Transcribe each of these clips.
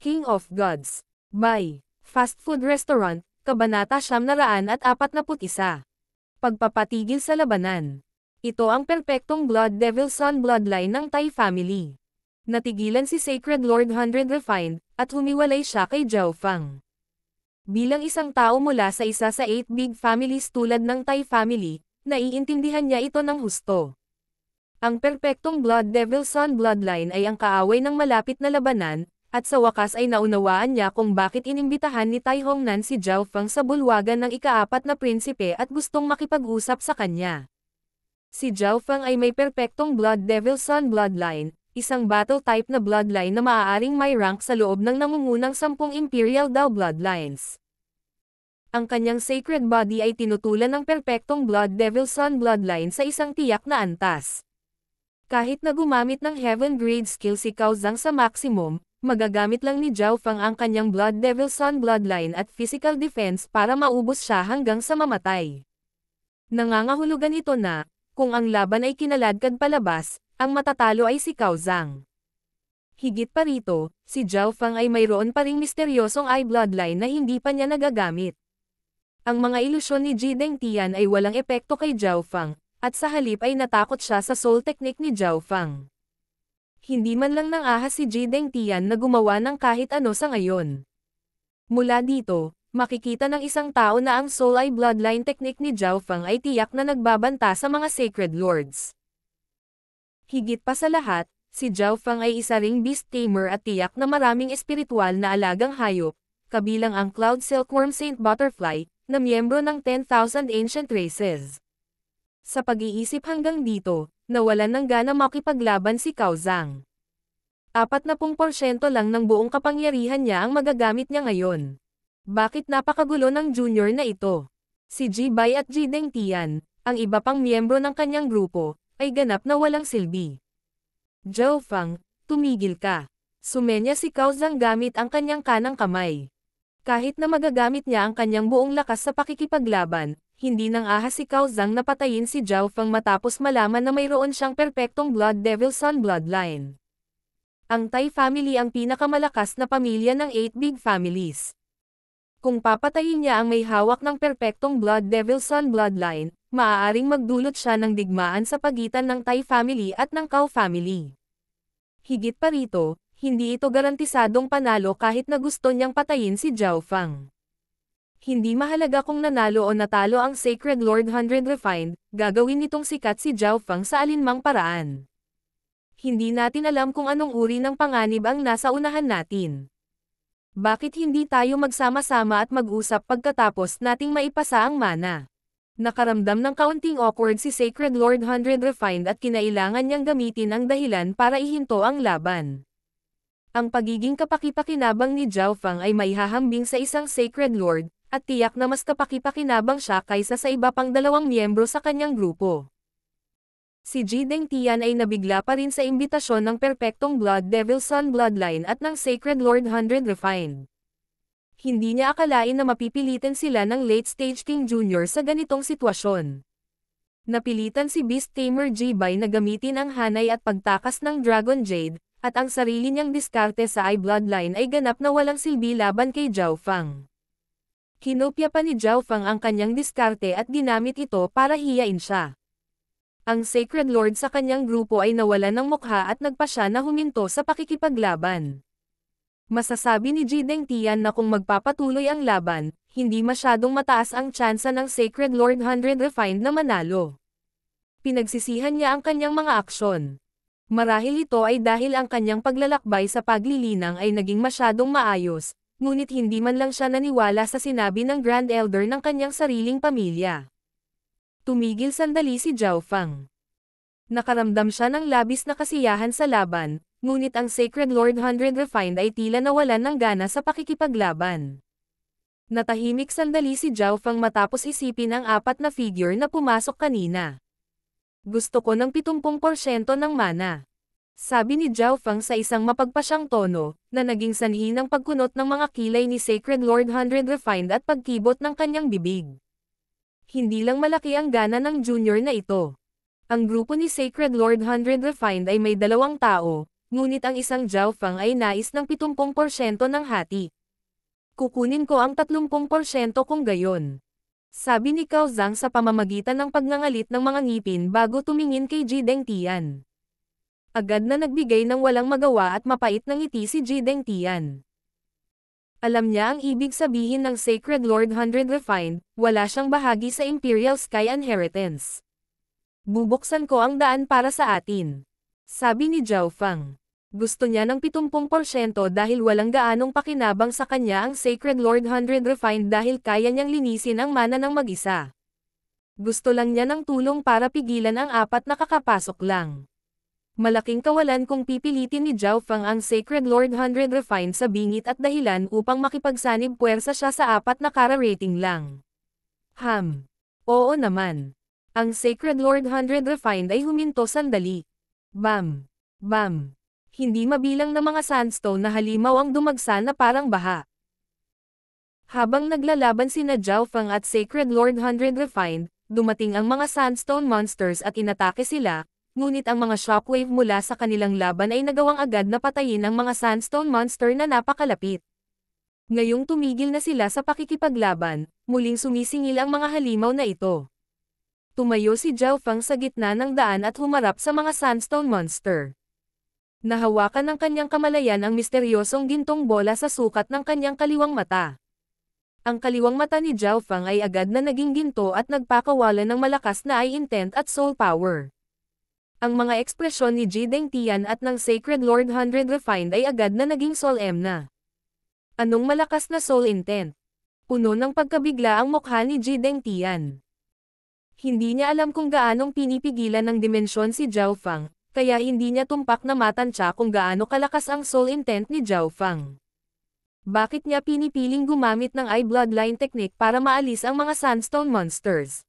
King of Gods. By Fast Food Restaurant, Kabanata Siyam Pagpapatigil sa labanan. Ito ang perpektong Blood Devil Son bloodline ng Tai family. Natigilan si Sacred Lord Hundred Refined, at humiwalay siya kay Zhao Fang. Bilang isang tao mula sa isa sa 8 big families tulad ng Tai family, naiintindihan niya ito ng husto. Ang perpektong Blood Devil Son bloodline ay ang kaaway ng malapit na labanan, at sa wakas ay naunawaan niya kung bakit inimbitahan ni Tai Hongnan si Zhao Feng sa bulwagan ng ikaapat na prinsipe at gustong makipag-usap sa kanya. Si Zhao Feng ay may perpektong Blood Devil Sun bloodline, isang battle type na bloodline na maaaring may rank sa loob ng nangungunang sampung Imperial Dao bloodlines. Ang kanyang sacred body ay tinutulan ng perpektong Blood Devil Sun bloodline sa isang tiyak na antas. Kahit na gumamit ng Heaven Grade skill si Kaozang sa maximum, Magagamit lang ni Zhao Fang ang kanyang Blood Devil Sun Bloodline at Physical Defense para maubos siya hanggang sa mamatay. Nangangahulugan ito na, kung ang laban ay kinaladkad palabas, ang matatalo ay si Kao Zhang. Higit pa rito, si Zhao Fang ay mayroon pa ring misteryosong eye bloodline na hindi pa niya nagagamit. Ang mga ilusyon ni Ji Tian ay walang epekto kay Zhao Fang, at sa halip ay natakot siya sa soul technique ni Zhao Fang. Hindi man lang nang ahas si Jideng Tian na gumawa ng kahit ano sa ngayon. Mula dito, makikita ng isang tao na ang Soul Eye Bloodline Technique ni Zhao Fang ay tiyak na nagbabanta sa mga Sacred Lords. Higit pa sa lahat, si Zhao Fang ay isa ring beast tamer at tiyak na maraming espiritual na alagang hayop, kabilang ang Cloud Silkworm Saint Butterfly, na miyembro ng 10,000 Ancient Races. Sa pag-iisip hanggang dito, nawalan ng gana makipaglaban si Cao Zhang. 40% lang ng buong kapangyarihan niya ang magagamit niya ngayon. Bakit napakagulo ng junior na ito? Si Ji Bai at Ji Deng Tian, ang iba pang miyembro ng kanyang grupo, ay ganap na walang silbi. Zhao Fang, tumigil ka. Sumenya si Cao Zhang gamit ang kanyang kanang kamay. Kahit na magagamit niya ang kanyang buong lakas sa pakikipaglaban, hindi nang ahas si Cao Zhang patayin si Zhao Feng matapos malaman na mayroon siyang perpektong Blood Devil Sun bloodline. Ang Tai family ang pinakamalakas na pamilya ng 8 big families. Kung papatayin niya ang may hawak ng perpektong Blood Devil Sun bloodline, maaaring magdulot siya ng digmaan sa pagitan ng Tai family at ng Cao family. Higit pa rito, hindi ito garantisadong panalo kahit na gusto niyang patayin si Zhao Feng. Hindi mahalaga kung nanalo o natalo ang Sacred Lord 100 Refined, gagawin nitong sikat si Zhao Fang sa alinmang paraan. Hindi natin alam kung anong uri ng panganib ang nasa unahan natin. Bakit hindi tayo magsama-sama at mag-usap pagkatapos nating maipasa ang mana? Nakaramdam ng kaunting awkward si Sacred Lord 100 Refined at kinailangan niyang gamitin ang dahilan para ihinto ang laban. Ang pagiging kapakipakinabang ni Zhao Fang ay maihahambing sa isang Sacred Lord, at tiyak na mas kapakipakinabang siya kaysa sa iba pang dalawang miyembro sa kanyang grupo. Si Jideng Tian ay nabigla pa rin sa imbitasyon ng perpektong Blood Devil Sun Bloodline at ng Sacred Lord Hundred Refined. Hindi niya akalain na mapipilitan sila ng late-stage King Jr. sa ganitong sitwasyon. Napilitan si Beast Tamer Jibay na gamitin ang hanay at pagtakas ng Dragon Jade, at ang sarili niyang diskarte sa I-Bloodline ay ganap na walang silbi laban kay Zhao Fang. Kinopya pa ni Zhao Fang ang kanyang diskarte at ginamit ito para hiyain siya. Ang Sacred Lord sa kanyang grupo ay nawalan ng mukha at nagpa siya na huminto sa pakikipaglaban. Masasabi ni Jideng Tian na kung magpapatuloy ang laban, hindi masyadong mataas ang tsansa ng Sacred Lord 100 Refined na manalo. Pinagsisihan niya ang kanyang mga aksyon. Marahil ito ay dahil ang kanyang paglalakbay sa paglilinang ay naging masyadong maayos, ngunit hindi man lang siya naniwala sa sinabi ng Grand Elder ng kanyang sariling pamilya. Tumigil sandali si Zhao Fang. Nakaramdam siya ng labis na kasiyahan sa laban, ngunit ang Sacred Lord Hundred Refined ay tila nawalan ng gana sa pakikipaglaban. Natahimik sandali si Zhao Fang matapos isipin ang apat na figure na pumasok kanina. Gusto ko ng 70% ng mana. Sabi ni Zhao Fang sa isang mapagpasyang tono, na naging sanhi ng pagkunot ng mga kilay ni Sacred Lord Hundred Refined at pagkibot ng kanyang bibig. Hindi lang malaki ang gana ng junior na ito. Ang grupo ni Sacred Lord Hundred Refined ay may dalawang tao, ngunit ang isang Zhao Fang ay nais ng 70% ng hati. Kukunin ko ang 30% kung gayon. Sabi ni Cao Zhang sa pamamagitan ng pagngangalit ng mga ngipin bago tumingin kay Ji Dengtian. Agad na nagbigay ng walang magawa at mapait ng ngiti si Ji Dengtian. Alam niya ang ibig sabihin ng Sacred Lord Hundred Refined, wala siyang bahagi sa Imperial Sky Inheritance. Bubuksan ko ang daan para sa atin. Sabi ni Zhao Fang. Gusto niya ng 70% dahil walang gaanong pakinabang sa kanya ang Sacred Lord Hundred Refined dahil kaya niyang linisin ang mana ng mag-isa. Gusto lang niya ng tulong para pigilan ang apat na kakapasok lang. Malaking kawalan kung pipilitin ni Zhao Fang ang Sacred Lord 100 Refined sa bingit at dahilan upang makipagsanib puwersa siya sa apat na kara rating lang. Ham. Oo naman. Ang Sacred Lord 100 Refined ay huminto sandali. Bam. Bam. Hindi mabilang na mga sandstone na halimaw ang dumagsa na parang baha. Habang naglalaban sina Zhao Fang at Sacred Lord 100 Refined, dumating ang mga sandstone monsters at inatake sila, ngunit ang mga shockwave mula sa kanilang laban ay nagawang agad na patayin ang mga sandstone monster na napakalapit. Ngayong tumigil na sila sa pakikipaglaban, muling sumisingil ang mga halimaw na ito. Tumayo si Zhao Fang sa gitna ng daan at humarap sa mga sandstone monster. Nahawakan ng kanyang kamalayan ang misteryosong gintong bola sa sukat ng kanyang kaliwang mata. Ang kaliwang mata ni Zhao Fang ay agad na naging ginto at nagpakawala ng malakas na eye intent at soul power. Ang mga ekspresyon ni Jideng Tian at ng Sacred Lord Hundred Refined ay agad na naging solemn na. Anong malakas na soul intent? Puno ng pagkabigla ang mukha ni Jideng Tian. Hindi niya alam kung gaanong pinipigilan ng dimensyon si Zhao Fang, kaya hindi niya tumpak na matansya kung gaano kalakas ang soul intent ni Zhao Fang. Bakit niya pinipiling gumamit ng eye bloodline technique para maalis ang mga sandstone monsters?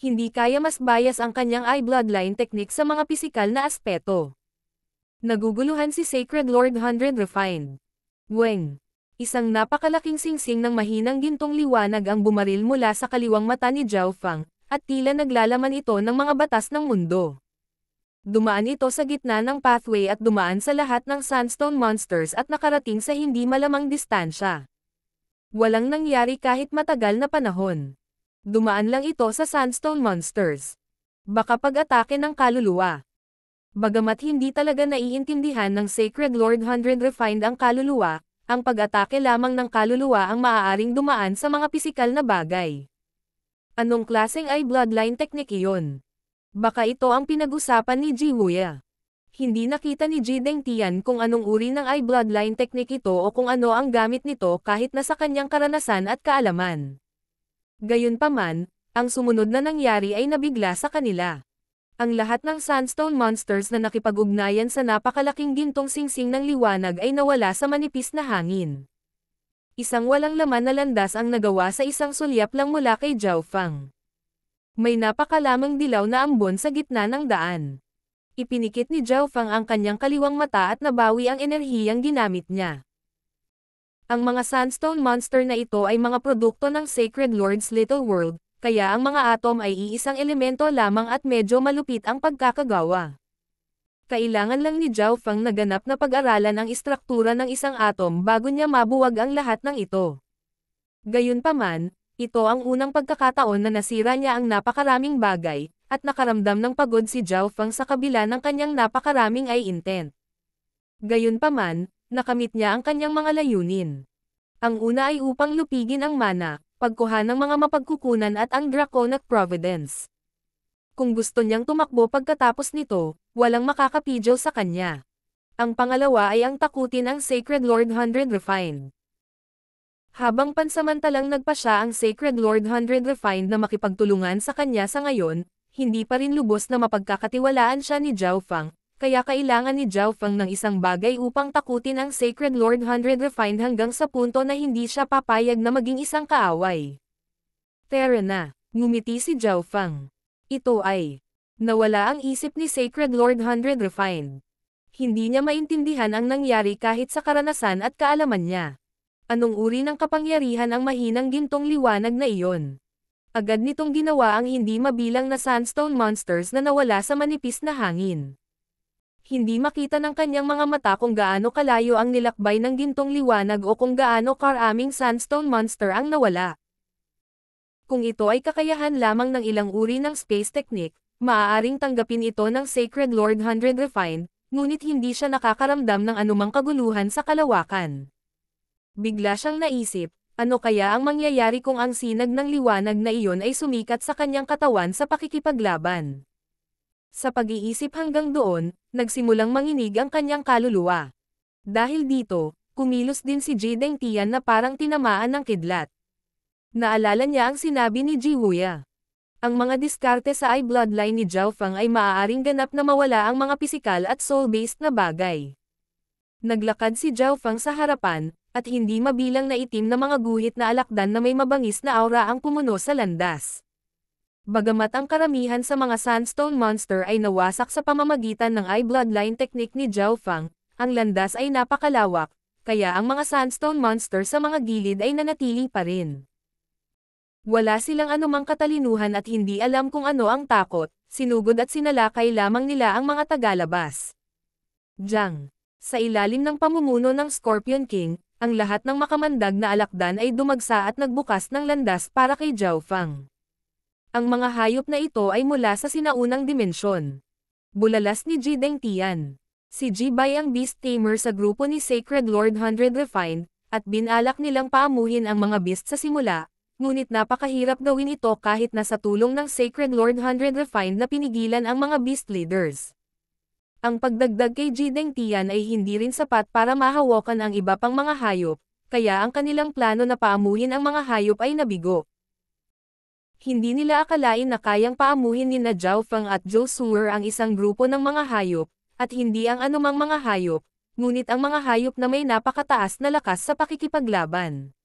hindi kaya mas bias ang kanyang eye bloodline technique sa mga pisikal na aspeto. Naguguluhan si Sacred Lord Hundred Refined. Weng. Isang napakalaking singsing ng mahinang gintong liwanag ang bumaril mula sa kaliwang mata ni Zhao Fang, at tila naglalaman ito ng mga batas ng mundo. Dumaan ito sa gitna ng pathway at dumaan sa lahat ng sandstone monsters at nakarating sa hindi malamang distansya. Walang nangyari kahit matagal na panahon. Dumaan lang ito sa Sandstone Monsters. Baka pag-atake ng kaluluwa. Bagamat hindi talaga naiintindihan ng Sacred Lord Hundred Refined ang kaluluwa, ang pag-atake lamang ng kaluluwa ang maaaring dumaan sa mga pisikal na bagay. Anong klaseng ay bloodline technique iyon? Baka ito ang pinag-usapan ni Ji Wuya. Hindi nakita ni Ji Deng Tian kung anong uri ng eye bloodline technique ito o kung ano ang gamit nito kahit na sa kanyang karanasan at kaalaman. Gayunpaman, ang sumunod na nangyari ay nabigla sa kanila. Ang lahat ng sandstone monsters na nakipag-ugnayan sa napakalaking gintong singsing ng liwanag ay nawala sa manipis na hangin. Isang walang laman na landas ang nagawa sa isang sulyap lang mula kay Zhao Fang. May napakalamang dilaw na ambon sa gitna ng daan. Ipinikit ni Zhao Fang ang kanyang kaliwang mata at nabawi ang enerhiyang ginamit niya. Ang mga sandstone monster na ito ay mga produkto ng Sacred Lord's Little World, kaya ang mga atom ay iisang elemento lamang at medyo malupit ang pagkakagawa. Kailangan lang ni Zhao Fang na ganap na pag-aralan ang istruktura ng isang atom bago niya mabuwag ang lahat ng ito. Gayunpaman, ito ang unang pagkakataon na nasira niya ang napakaraming bagay, at nakaramdam ng pagod si Zhao Fang sa kabila ng kanyang napakaraming ay intent. Gayunpaman, nakamit niya ang kanyang mga layunin. Ang una ay upang lupigin ang mana, pagkuha ng mga mapagkukunan at ang draconic providence. Kung gusto niyang tumakbo pagkatapos nito, walang makakapidyo sa kanya. Ang pangalawa ay ang takutin ang Sacred Lord Hundred Refined. Habang pansamantalang nagpa siya ang Sacred Lord Hundred Refined na makipagtulungan sa kanya sa ngayon, hindi pa rin lubos na mapagkakatiwalaan siya ni Zhao Fang, kaya kailangan ni Zhao Feng ng isang bagay upang takutin ang Sacred Lord Hundred Refined hanggang sa punto na hindi siya papayag na maging isang kaaway. Tera na, ngumiti si Zhao Feng. Ito ay, nawala ang isip ni Sacred Lord Hundred Refined. Hindi niya maintindihan ang nangyari kahit sa karanasan at kaalaman niya. Anong uri ng kapangyarihan ang mahinang gintong liwanag na iyon? Agad nitong ginawa ang hindi mabilang na sandstone monsters na nawala sa manipis na hangin hindi makita ng kanyang mga mata kung gaano kalayo ang nilakbay ng gintong liwanag o kung gaano karaming sandstone monster ang nawala. Kung ito ay kakayahan lamang ng ilang uri ng space technique, maaaring tanggapin ito ng Sacred Lord Hundred Refined, ngunit hindi siya nakakaramdam ng anumang kaguluhan sa kalawakan. Bigla siyang naisip, ano kaya ang mangyayari kung ang sinag ng liwanag na iyon ay sumikat sa kanyang katawan sa pakikipaglaban? Sa pag-iisip hanggang doon, nagsimulang manginig ang kanyang kaluluwa. Dahil dito, kumilos din si Jideng Tian na parang tinamaan ng kidlat. Naalala niya ang sinabi ni Ji Huya. Ang mga diskarte sa eye bloodline ni Zhao Fang ay maaaring ganap na mawala ang mga pisikal at soul-based na bagay. Naglakad si Zhao Fang sa harapan, at hindi mabilang na itim na mga guhit na alakdan na may mabangis na aura ang pumuno sa landas. Bagamat ang karamihan sa mga sandstone monster ay nawasak sa pamamagitan ng eye bloodline technique ni Zhao Fang, ang landas ay napakalawak, kaya ang mga sandstone monster sa mga gilid ay nanatili pa rin. Wala silang anumang katalinuhan at hindi alam kung ano ang takot, sinugod at sinalakay lamang nila ang mga tagalabas. Jiang. Sa ilalim ng pamumuno ng Scorpion King, ang lahat ng makamandag na alakdan ay dumagsa at nagbukas ng landas para kay Zhao Fang. Ang mga hayop na ito ay mula sa sinaunang dimensyon. Bulalas ni Ji Tian. Si Ji Bai ang beast tamer sa grupo ni Sacred Lord Hundred Refined, at binalak nilang paamuhin ang mga beast sa simula, ngunit napakahirap gawin ito kahit na sa tulong ng Sacred Lord Hundred Refined na pinigilan ang mga beast leaders. Ang pagdagdag kay Ji Tian ay hindi rin sapat para mahawakan ang iba pang mga hayop, kaya ang kanilang plano na paamuhin ang mga hayop ay nabigo. Hindi nila akalain na kayang paamuhin ni na Zhao Feng at Zhou Suer ang isang grupo ng mga hayop, at hindi ang anumang mga hayop, ngunit ang mga hayop na may napakataas na lakas sa pakikipaglaban.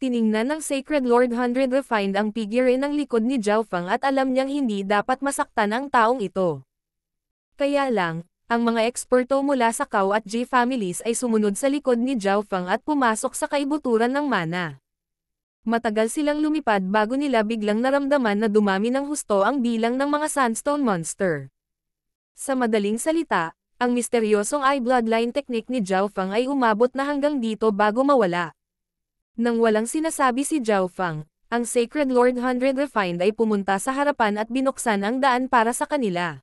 Tiningnan ng Sacred Lord Hundred Refined ang figure ng likod ni Zhao Feng at alam niyang hindi dapat masaktan ang taong ito. Kaya lang, ang mga eksperto mula sa Kao at J families ay sumunod sa likod ni Zhao Feng at pumasok sa kaibuturan ng mana. Matagal silang lumipad bago nila biglang naramdaman na dumami ng husto ang bilang ng mga sandstone monster. Sa madaling salita, ang misteryosong eye bloodline technique ni Zhao Fang ay umabot na hanggang dito bago mawala. Nang walang sinasabi si Zhao Fang, ang Sacred Lord 100 Refined ay pumunta sa harapan at binuksan ang daan para sa kanila.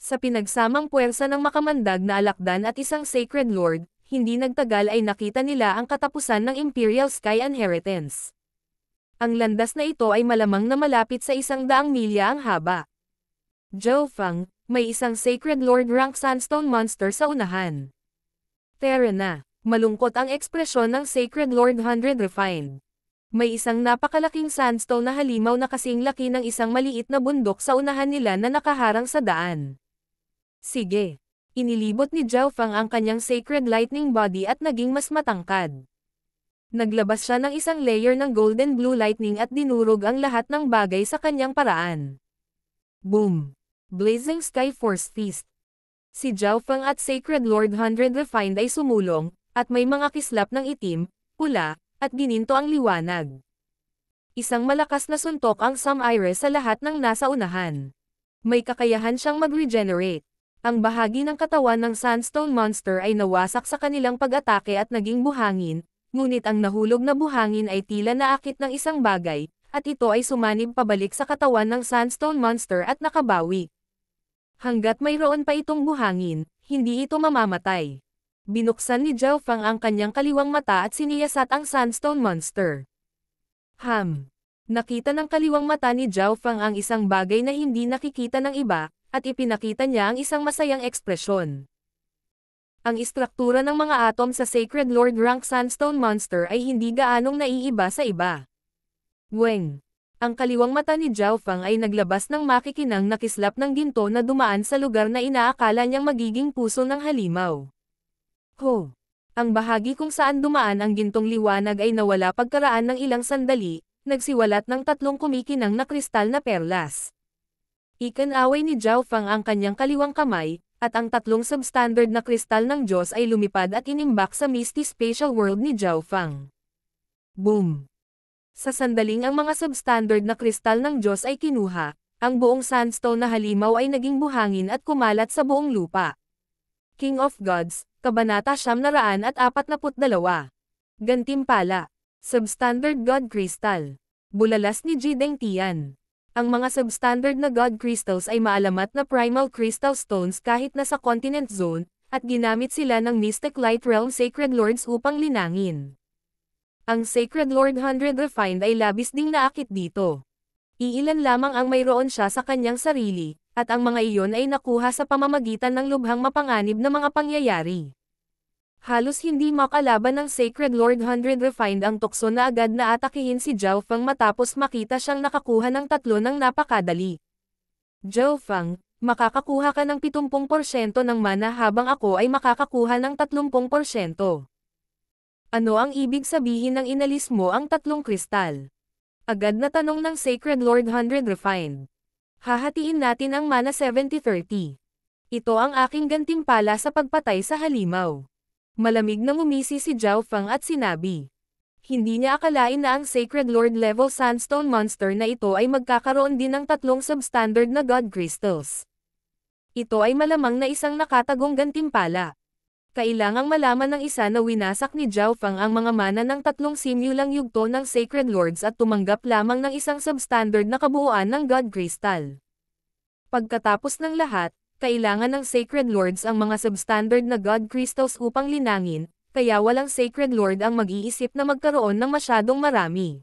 Sa pinagsamang puwersa ng makamandag na alakdan at isang Sacred Lord, hindi nagtagal ay nakita nila ang katapusan ng Imperial Sky Inheritance. Ang landas na ito ay malamang na malapit sa isang daang milya ang haba. Zhou Fang, may isang Sacred Lord rank sandstone monster sa unahan. Tera na, malungkot ang ekspresyon ng Sacred Lord Hundred Refined. May isang napakalaking sandstone na halimaw na kasing laki ng isang maliit na bundok sa unahan nila na nakaharang sa daan. Sige, Inilibot ni Zhao Fang ang kanyang sacred lightning body at naging mas matangkad. Naglabas siya ng isang layer ng golden blue lightning at dinurog ang lahat ng bagay sa kanyang paraan. Boom! Blazing Sky Force Fist. Si Zhao Fang at Sacred Lord Hundred Refined ay sumulong, at may mga kislap ng itim, pula, at gininto ang liwanag. Isang malakas na suntok ang Sam Iris sa lahat ng nasa unahan. May kakayahan siyang mag-regenerate ang bahagi ng katawan ng Sandstone Monster ay nawasak sa kanilang pag-atake at naging buhangin, ngunit ang nahulog na buhangin ay tila naakit ng isang bagay, at ito ay sumanib pabalik sa katawan ng Sandstone Monster at nakabawi. Hanggat mayroon pa itong buhangin, hindi ito mamamatay. Binuksan ni Zhao Fang ang kanyang kaliwang mata at siniyasat ang Sandstone Monster. Ham! Nakita ng kaliwang mata ni Zhao Fang ang isang bagay na hindi nakikita ng iba, at ipinakita niya ang isang masayang ekspresyon. Ang istruktura ng mga atom sa Sacred Lord Rank Sandstone Monster ay hindi gaanong naiiba sa iba. Weng. Ang kaliwang mata ni Zhao Fang ay naglabas ng makikinang na kislap ng ginto na dumaan sa lugar na inaakala niyang magiging puso ng halimaw. Ho! Ang bahagi kung saan dumaan ang gintong liwanag ay nawala pagkaraan ng ilang sandali, nagsiwalat ng tatlong kumikinang na kristal na perlas. Ikan-away ni Zhao Fang ang kanyang kaliwang kamay, at ang tatlong substandard na kristal ng Diyos ay lumipad at inimbak sa misty spatial world ni Zhao Fang. Boom! Sa sandaling ang mga substandard na kristal ng Diyos ay kinuha, ang buong sandstone na halimaw ay naging buhangin at kumalat sa buong lupa. King of Gods, Kabanata Siyam Naraan at Apat Naput Dalawa. Gantimpala. Substandard God Crystal. Bulalas ni Jideng Tian. Ang mga substandard na God crystals ay maalamat na primal crystal stones kahit nasa continent zone, at ginamit sila ng Mystic Light Realm Sacred Lords upang linangin. Ang Sacred Lord 100 Refined ay labis ding naakit dito. Iilan lamang ang mayroon siya sa kanyang sarili, at ang mga iyon ay nakuha sa pamamagitan ng lubhang mapanganib na mga pangyayari. Halos hindi makalaban ng Sacred Lord 100 Refined ang tukso na agad na atakihin si Zhao Fang matapos makita siyang nakakuha ng tatlo ng napakadali. Zhao Fang, makakakuha ka ng 70% ng mana habang ako ay makakakuha ng 30%. Ano ang ibig sabihin ng inalis mo ang tatlong kristal? Agad na tanong ng Sacred Lord 100 Refined. Hahatiin natin ang mana 70-30. Ito ang aking gantimpala sa pagpatay sa halimaw malamig na umisi si Zhao Fang at sinabi. Hindi niya akalain na ang Sacred Lord level sandstone monster na ito ay magkakaroon din ng tatlong substandard na God Crystals. Ito ay malamang na isang nakatagong gantimpala. Kailangang malaman ng isa na winasak ni Zhao Fang ang mga mana ng tatlong simulang yugto ng Sacred Lords at tumanggap lamang ng isang substandard na kabuuan ng God Crystal. Pagkatapos ng lahat, kailangan ng Sacred Lords ang mga substandard na God Crystals upang linangin, kaya walang Sacred Lord ang mag-iisip na magkaroon ng masyadong marami.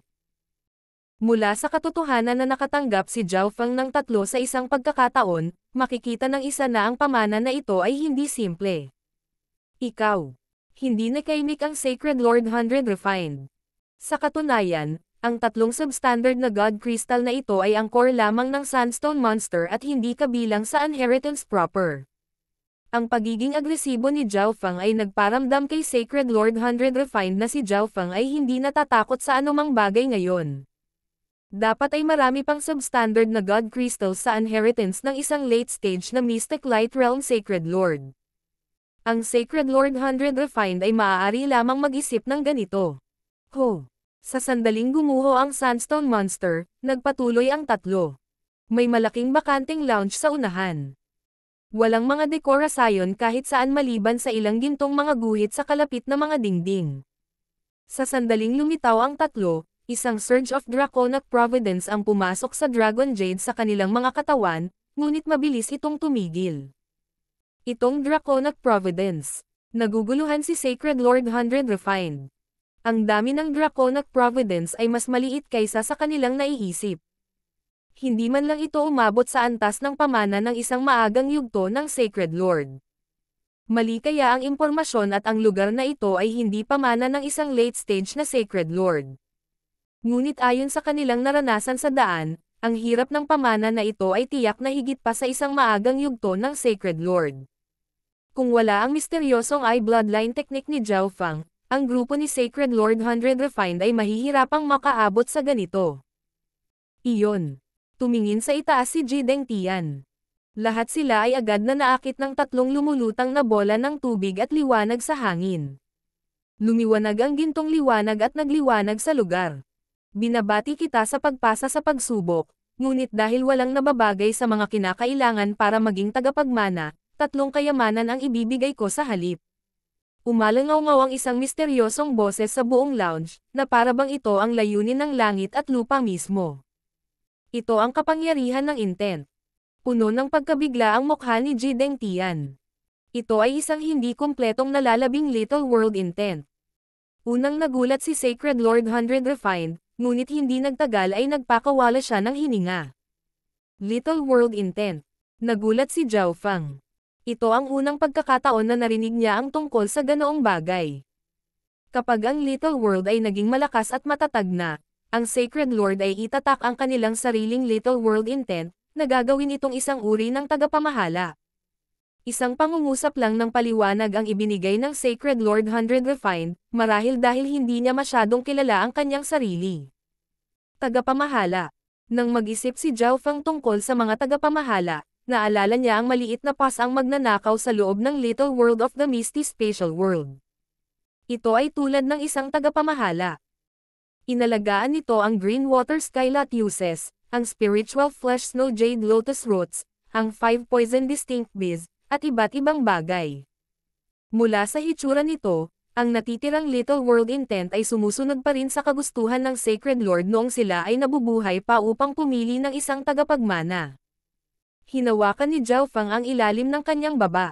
Mula sa katotohanan na nakatanggap si Zhao Feng ng tatlo sa isang pagkakataon, makikita ng isa na ang pamana na ito ay hindi simple. Ikaw. Hindi na kaimik ang Sacred Lord 100 Refined. Sa katunayan, ang tatlong substandard na God Crystal na ito ay ang core lamang ng Sandstone Monster at hindi kabilang sa Inheritance proper. Ang pagiging agresibo ni Zhao ay nagparamdam kay Sacred Lord 100 Refined na si Zhao ay hindi natatakot sa anumang bagay ngayon. Dapat ay marami pang substandard na God Crystals sa Inheritance ng isang late stage na Mystic Light Realm Sacred Lord. Ang Sacred Lord 100 Refined ay maaari lamang mag-isip ng ganito. Ho! Sa sandaling gumuho ang Sandstone Monster, nagpatuloy ang tatlo. May malaking bakanting lounge sa unahan. Walang mga sayon kahit saan maliban sa ilang gintong mga guhit sa kalapit na mga dingding. Sa sandaling lumitaw ang tatlo, isang surge of draconic providence ang pumasok sa Dragon Jade sa kanilang mga katawan, ngunit mabilis itong tumigil. Itong draconic providence. Naguguluhan si Sacred Lord Hundred Refined ang dami ng Dracon at Providence ay mas maliit kaysa sa kanilang naiisip. Hindi man lang ito umabot sa antas ng pamana ng isang maagang yugto ng Sacred Lord. Mali kaya ang impormasyon at ang lugar na ito ay hindi pamana ng isang late stage na Sacred Lord. Ngunit ayon sa kanilang naranasan sa daan, ang hirap ng pamana na ito ay tiyak na higit pa sa isang maagang yugto ng Sacred Lord. Kung wala ang misteryosong eye bloodline technique ni Zhao Fang, ang grupo ni Sacred Lord Hundred Refined ay mahihirapang makaabot sa ganito. Iyon. Tumingin sa itaas si Jideng Tian. Lahat sila ay agad na naakit ng tatlong lumulutang na bola ng tubig at liwanag sa hangin. Lumiwanag ang gintong liwanag at nagliwanag sa lugar. Binabati kita sa pagpasa sa pagsubok, ngunit dahil walang nababagay sa mga kinakailangan para maging tagapagmana, tatlong kayamanan ang ibibigay ko sa halip. Umalangaw-ngaw ang isang misteryosong boses sa buong lounge, na parabang ito ang layunin ng langit at lupa mismo. Ito ang kapangyarihan ng intent. Puno ng pagkabigla ang mukha ni Jideng Tian. Ito ay isang hindi kumpletong nalalabing Little World intent. Unang nagulat si Sacred Lord Hundred Refined, ngunit hindi nagtagal ay nagpakawala siya ng hininga. Little World intent. Nagulat si Zhao Fang. Ito ang unang pagkakataon na narinig niya ang tungkol sa ganoong bagay. Kapag ang Little World ay naging malakas at matatag na, ang Sacred Lord ay itatak ang kanilang sariling Little World intent, na gagawin itong isang uri ng tagapamahala. Isang pangungusap lang ng paliwanag ang ibinigay ng Sacred Lord Hundred Refined, marahil dahil hindi niya masyadong kilala ang kanyang sarili. Tagapamahala Nang mag-isip si Zhao Fang tungkol sa mga tagapamahala, naalala niya ang maliit na pas ang magnanakaw sa loob ng Little World of the Misty Spatial World. Ito ay tulad ng isang tagapamahala. Inalagaan nito ang Green Water Skylat Uses, ang Spiritual Flesh Snow Jade Lotus Roots, ang Five Poison Distinct Bees, at iba't ibang bagay. Mula sa hitsura nito, ang natitirang Little World Intent ay sumusunod pa rin sa kagustuhan ng Sacred Lord noong sila ay nabubuhay pa upang pumili ng isang tagapagmana. Hinawakan ni Zhao Fang ang ilalim ng kanyang baba.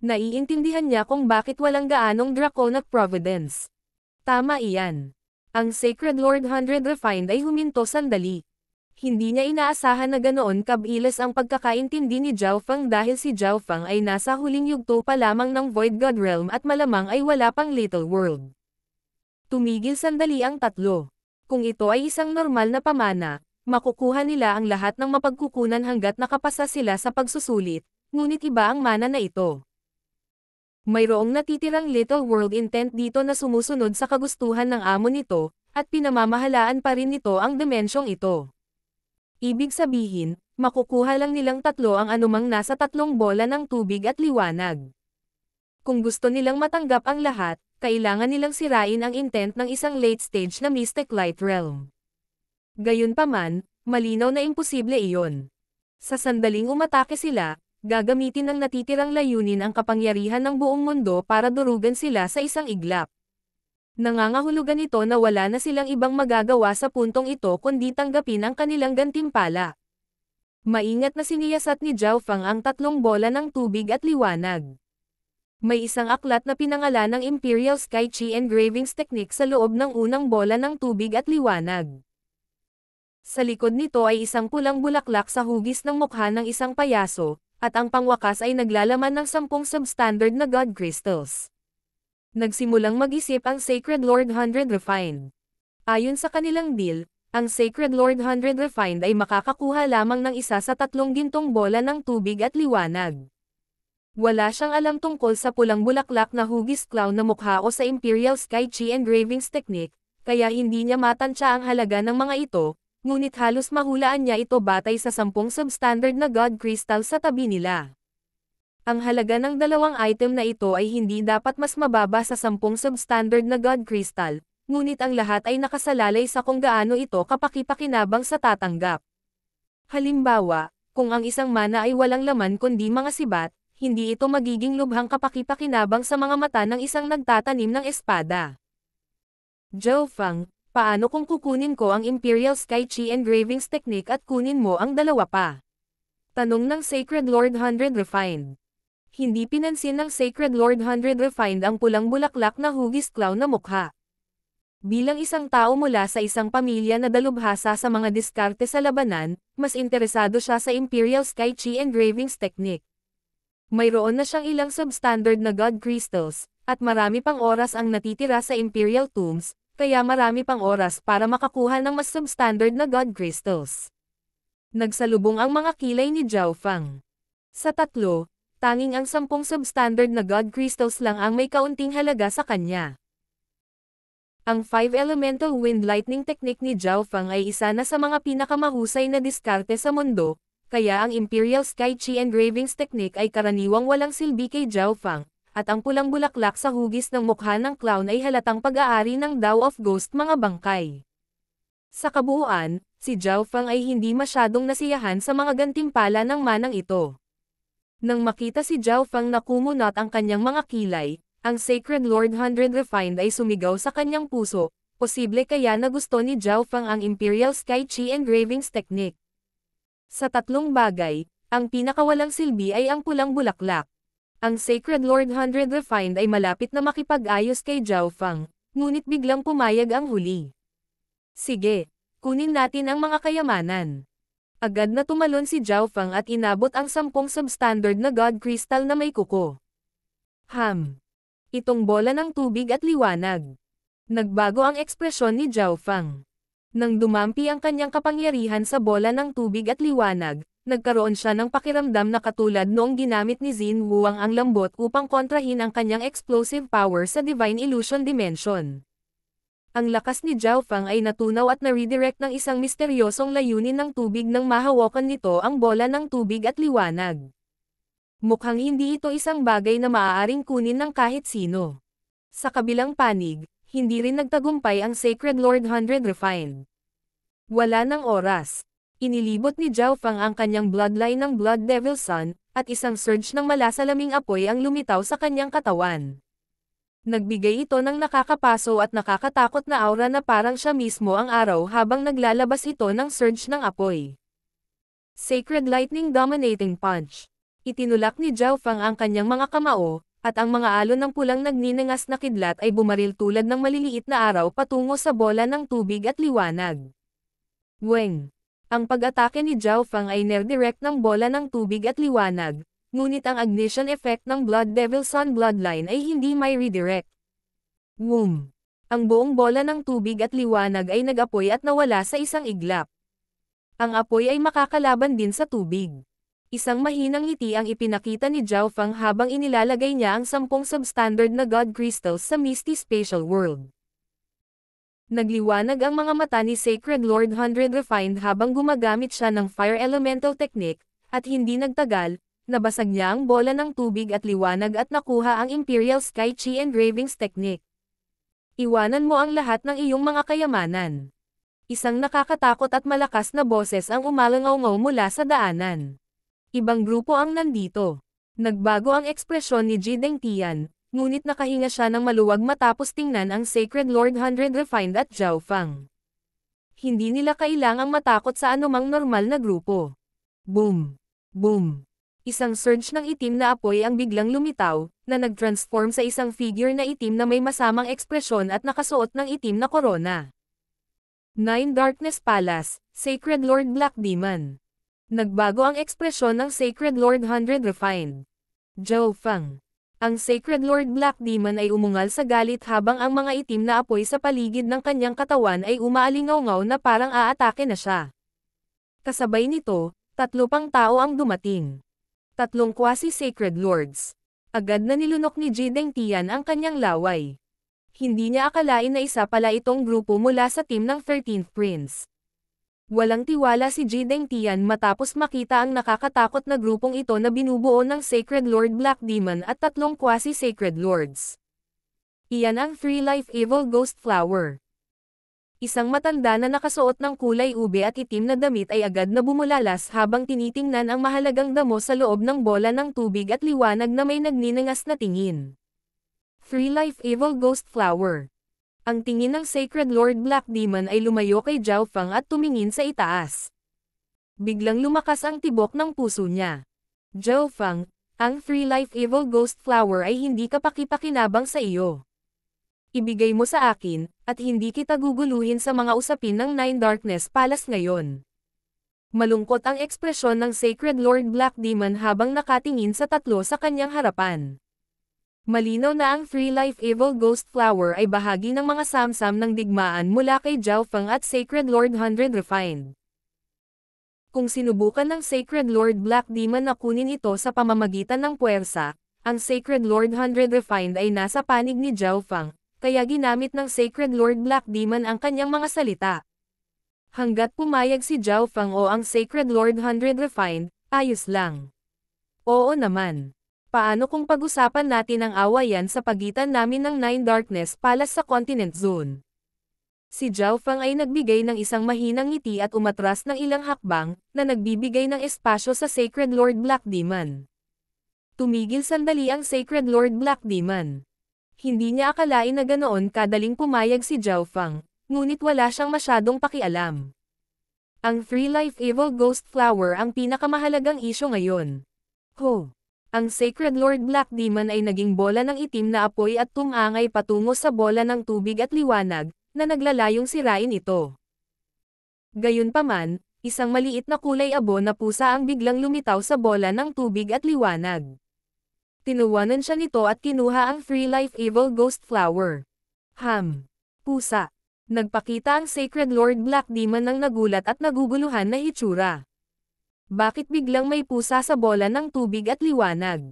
Naiintindihan niya kung bakit walang gaanong draconic providence. Tama iyan. Ang Sacred Lord Hundred Refined ay huminto sandali. Hindi niya inaasahan na ganoon kabilis ang pagkakaintindi ni Zhao Fang dahil si Zhao Fang ay nasa huling yugto pa lamang ng Void God Realm at malamang ay wala pang Little World. Tumigil sandali ang tatlo. Kung ito ay isang normal na pamana, makukuha nila ang lahat ng mapagkukunan hanggat nakapasa sila sa pagsusulit, ngunit iba ang mana na ito. Mayroong natitirang Little World intent dito na sumusunod sa kagustuhan ng amo nito, at pinamamahalaan pa rin nito ang dimensyong ito. Ibig sabihin, makukuha lang nilang tatlo ang anumang nasa tatlong bola ng tubig at liwanag. Kung gusto nilang matanggap ang lahat, kailangan nilang sirain ang intent ng isang late stage na Mystic Light Realm. Gayunpaman, malinaw na imposible iyon. Sa sandaling umatake sila, gagamitin ng natitirang layunin ang kapangyarihan ng buong mundo para durugan sila sa isang iglap. Nangangahulugan ito na wala na silang ibang magagawa sa puntong ito kundi tanggapin ang kanilang gantimpala. Maingat na siniyasat ni Zhao Fang ang tatlong bola ng tubig at liwanag. May isang aklat na pinangalan ng Imperial Sky Chi Engravings Technique sa loob ng unang bola ng tubig at liwanag. Sa likod nito ay isang pulang bulaklak sa hugis ng mukha ng isang payaso, at ang pangwakas ay naglalaman ng sampung substandard na God Crystals. Nagsimulang mag-isip ang Sacred Lord 100 Refined. Ayon sa kanilang deal, ang Sacred Lord 100 Refined ay makakakuha lamang ng isa sa tatlong gintong bola ng tubig at liwanag. Wala siyang alam tungkol sa pulang bulaklak na hugis clown na mukha o sa Imperial Sky Chi Engravings Technique, kaya hindi niya matansya ang halaga ng mga ito, ngunit halos mahulaan niya ito batay sa sampung substandard na God Crystal sa tabi nila. Ang halaga ng dalawang item na ito ay hindi dapat mas mababa sa sampung substandard na God Crystal, ngunit ang lahat ay nakasalalay sa kung gaano ito kapakipakinabang sa tatanggap. Halimbawa, kung ang isang mana ay walang laman kundi mga sibat, hindi ito magiging lubhang kapakipakinabang sa mga mata ng isang nagtatanim ng espada. Zhou Fang, Paano kung kukunin ko ang Imperial Sky Chi Engravings Technique at kunin mo ang dalawa pa? Tanong ng Sacred Lord 100 Refined. Hindi pinansin ng Sacred Lord 100 Refined ang pulang bulaklak na hugis clown na mukha. Bilang isang tao mula sa isang pamilya na dalubhasa sa mga diskarte sa labanan, mas interesado siya sa Imperial Sky Chi Engravings Technique. Mayroon na siyang ilang substandard na God Crystals, at marami pang oras ang natitira sa Imperial Tombs, kaya marami pang oras para makakuha ng mas substandard na God Crystals. Nagsalubong ang mga kilay ni Zhao Fang. Sa tatlo, tanging ang sampung substandard na God Crystals lang ang may kaunting halaga sa kanya. Ang Five Elemental Wind Lightning Technique ni Zhao Fang ay isa na sa mga pinakamahusay na diskarte sa mundo, kaya ang Imperial Sky Chi Engravings Technique ay karaniwang walang silbi kay Zhao Fang, at ang pulang bulaklak sa hugis ng mukha ng clown ay halatang pag-aari ng Dao of Ghost mga bangkay. Sa kabuuan, si Zhao Fang ay hindi masyadong nasiyahan sa mga gantimpala ng manang ito. Nang makita si Zhao Fang na kumunot ang kanyang mga kilay, ang Sacred Lord Hundred Refined ay sumigaw sa kanyang puso, posible kaya na gusto ni Zhao Fang ang Imperial Sky Chi Engravings Technique. Sa tatlong bagay, ang pinakawalang silbi ay ang pulang bulaklak. Ang Sacred Lord 100 Refined ay malapit na makipag-ayos kay Zhao Fang, ngunit biglang pumayag ang huli. Sige, kunin natin ang mga kayamanan. Agad na tumalon si Zhao Fang at inabot ang sampung substandard na God Crystal na may kuko. Ham! Itong bola ng tubig at liwanag. Nagbago ang ekspresyon ni Zhao Fang. Nang dumampi ang kanyang kapangyarihan sa bola ng tubig at liwanag, nagkaroon siya ng pakiramdam na katulad noong ginamit ni Zin Wuang ang lambot upang kontrahin ang kanyang explosive power sa Divine Illusion Dimension. Ang lakas ni Zhao Fang ay natunaw at na-redirect ng isang misteryosong layunin ng tubig nang mahawakan nito ang bola ng tubig at liwanag. Mukhang hindi ito isang bagay na maaaring kunin ng kahit sino. Sa kabilang panig, hindi rin nagtagumpay ang Sacred Lord Hundred Refined. Wala ng oras, Inilibot ni Zhao Fang ang kanyang bloodline ng Blood Devil Sun, at isang surge ng malasalaming apoy ang lumitaw sa kanyang katawan. Nagbigay ito ng nakakapaso at nakakatakot na aura na parang siya mismo ang araw habang naglalabas ito ng surge ng apoy. Sacred Lightning Dominating Punch Itinulak ni Zhao Fang ang kanyang mga kamao, at ang mga alon ng pulang nagniningas na kidlat ay bumaril tulad ng maliliit na araw patungo sa bola ng tubig at liwanag. Weng! Ang pag-atake ni Zhao Fang ay nerdirect ng bola ng tubig at liwanag, ngunit ang ignition effect ng Blood Devil Sun Bloodline ay hindi may redirect. Boom! Ang buong bola ng tubig at liwanag ay nagapoy at nawala sa isang iglap. Ang apoy ay makakalaban din sa tubig. Isang mahinang ngiti ang ipinakita ni Zhao Fang habang inilalagay niya ang sampung substandard na God Crystals sa Misty Spatial World. Nagliwanag ang mga mata ni Sacred Lord Hundred Refined habang gumagamit siya ng fire elemental technique, at hindi nagtagal, nabasag niya ang bola ng tubig at liwanag at nakuha ang Imperial Sky Chi Engravings technique. Iwanan mo ang lahat ng iyong mga kayamanan. Isang nakakatakot at malakas na boses ang umalangaw-ngaw mula sa daanan. Ibang grupo ang nandito. Nagbago ang ekspresyon ni Jideng Tian, ngunit nakahinga siya ng maluwag matapos tingnan ang Sacred Lord Hundred Refined at Zhao Fang. Hindi nila kailangang matakot sa anumang normal na grupo. Boom! Boom! Isang surge ng itim na apoy ang biglang lumitaw, na nag-transform sa isang figure na itim na may masamang ekspresyon at nakasuot ng itim na korona. Nine Darkness Palace, Sacred Lord Black Demon. Nagbago ang ekspresyon ng Sacred Lord Hundred Refined. Zhao Fang. Ang Sacred Lord Black Demon ay umungal sa galit habang ang mga itim na apoy sa paligid ng kanyang katawan ay umaalingaw na parang aatake na siya. Kasabay nito, tatlo pang tao ang dumating. Tatlong quasi-sacred lords. Agad na nilunok ni Jideng Tian ang kanyang laway. Hindi niya akalain na isa pala itong grupo mula sa team ng 13th Prince. Walang tiwala si Jideng Tian matapos makita ang nakakatakot na grupong ito na binubuo ng Sacred Lord Black Demon at tatlong quasi-sacred lords. Iyan ang Three Life Evil Ghost Flower. Isang matanda na nakasuot ng kulay ube at itim na damit ay agad na bumulalas habang tinitingnan ang mahalagang damo sa loob ng bola ng tubig at liwanag na may nagniningas na tingin. Three Life Evil Ghost Flower ang tingin ng Sacred Lord Black Demon ay lumayo kay Zhao Fang at tumingin sa itaas. Biglang lumakas ang tibok ng puso niya. Zhao Fang, ang Three Life Evil Ghost Flower ay hindi kapaki-pakinabang sa iyo. Ibigay mo sa akin, at hindi kita guguluhin sa mga usapin ng Nine Darkness Palace ngayon. Malungkot ang ekspresyon ng Sacred Lord Black Demon habang nakatingin sa tatlo sa kanyang harapan. Malinaw na ang Free Life Evil Ghost Flower ay bahagi ng mga samsam ng digmaan mula kay Zhao Feng at Sacred Lord Hundred Refined. Kung sinubukan ng Sacred Lord Black Demon na kunin ito sa pamamagitan ng puwersa, ang Sacred Lord Hundred Refined ay nasa panig ni Zhao Feng, kaya ginamit ng Sacred Lord Black Demon ang kanyang mga salita. Hanggat pumayag si Zhao Feng o ang Sacred Lord Hundred Refined, ayos lang. Oo naman paano kung pag-usapan natin ang awayan sa pagitan namin ng Nine Darkness Palace sa Continent Zone? Si Zhao Fang ay nagbigay ng isang mahinang ngiti at umatras ng ilang hakbang, na nagbibigay ng espasyo sa Sacred Lord Black Demon. Tumigil sandali ang Sacred Lord Black Demon. Hindi niya akalain na ganoon kadaling pumayag si Zhao Fang, ngunit wala siyang masyadong pakialam. Ang Free Life Evil Ghost Flower ang pinakamahalagang isyo ngayon. Ho! Ang Sacred Lord Black Demon ay naging bola ng itim na apoy at tumangay patungo sa bola ng tubig at liwanag, na naglalayong sirain ito. Gayunpaman, isang maliit na kulay abo na pusa ang biglang lumitaw sa bola ng tubig at liwanag. Tinuwanan siya nito at kinuha ang Free Life Evil Ghost Flower. Ham. Pusa. Nagpakita ang Sacred Lord Black Demon ng nagulat at naguguluhan na hitsura. Bakit biglang may pusa sa bola ng tubig at liwanag?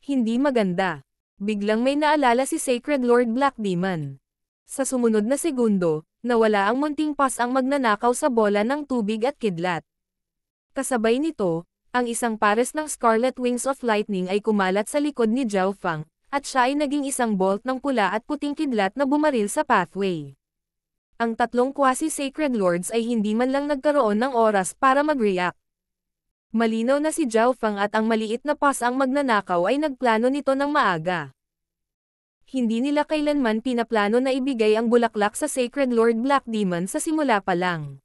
Hindi maganda. Biglang may naalala si Sacred Lord Black Demon. Sa sumunod na segundo, nawala ang munting pas ang magnanakaw sa bola ng tubig at kidlat. Kasabay nito, ang isang pares ng Scarlet Wings of Lightning ay kumalat sa likod ni Zhao Fang, at siya ay naging isang bolt ng pula at puting kidlat na bumaril sa pathway. Ang tatlong quasi-sacred lords ay hindi man lang nagkaroon ng oras para mag-react. Malinaw na si Zhao Fang at ang maliit na pas ang magnanakaw ay nagplano nito ng maaga. Hindi nila kailanman pinaplano na ibigay ang bulaklak sa Sacred Lord Black Demon sa simula pa lang.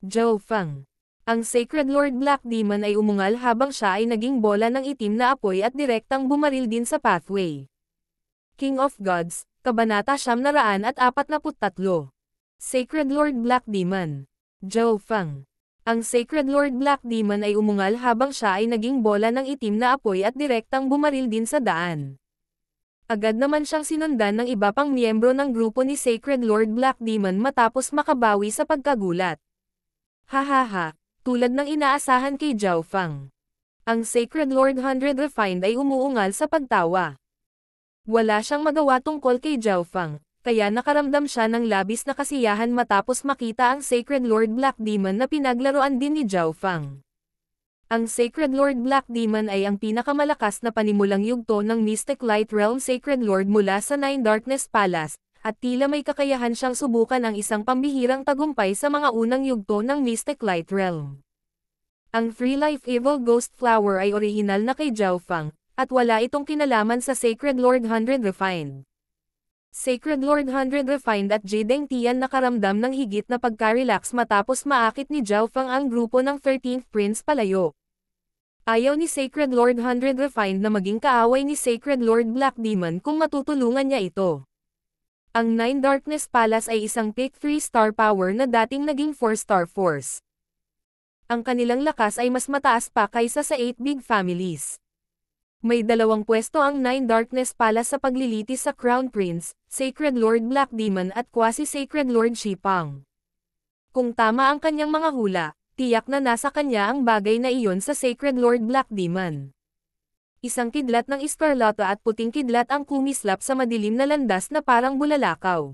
Zhao Fang Ang Sacred Lord Black Demon ay umungal habang siya ay naging bola ng itim na apoy at direktang bumaril din sa pathway. King of Gods, Kabanata Siyam Naraan at Apat Sacred Lord Black Demon. Zhao Fang ang Sacred Lord Black Demon ay umungal habang siya ay naging bola ng itim na apoy at direktang bumaril din sa daan. Agad naman siyang sinundan ng iba pang miyembro ng grupo ni Sacred Lord Black Demon matapos makabawi sa pagkagulat. Hahaha, tulad ng inaasahan kay Zhao Fang. Ang Sacred Lord Hundred Refined ay umuungal sa pagtawa. Wala siyang magawa tungkol kay Zhao Fang, kaya nakaramdam siya ng labis na kasiyahan matapos makita ang Sacred Lord Black Demon na pinaglaruan din ni Zhao Fang. Ang Sacred Lord Black Demon ay ang pinakamalakas na panimulang yugto ng Mystic Light Realm Sacred Lord mula sa Nine Darkness Palace, at tila may kakayahan siyang subukan ang isang pambihirang tagumpay sa mga unang yugto ng Mystic Light Realm. Ang Free Life Evil Ghost Flower ay orihinal na kay Zhao Fang, at wala itong kinalaman sa Sacred Lord 100 Refined. Sacred Lord Hundred Refined at Jadeng Tian nakaramdam ng higit na pagka-relax matapos maakit ni Zhao Fang ang grupo ng 13th Prince palayo. Ayaw ni Sacred Lord Hundred Refined na maging kaaway ni Sacred Lord Black Demon kung matutulungan niya ito. Ang Nine Darkness Palace ay isang pick 3-star power na dating naging 4-star force. Ang kanilang lakas ay mas mataas pa kaysa sa 8 big families may dalawang pwesto ang Nine Darkness pala sa paglilitis sa Crown Prince, Sacred Lord Black Demon at Quasi-Sacred Lord Shipang. Kung tama ang kanyang mga hula, tiyak na nasa kanya ang bagay na iyon sa Sacred Lord Black Demon. Isang kidlat ng iskarlata at puting kidlat ang kumislap sa madilim na landas na parang bulalakaw.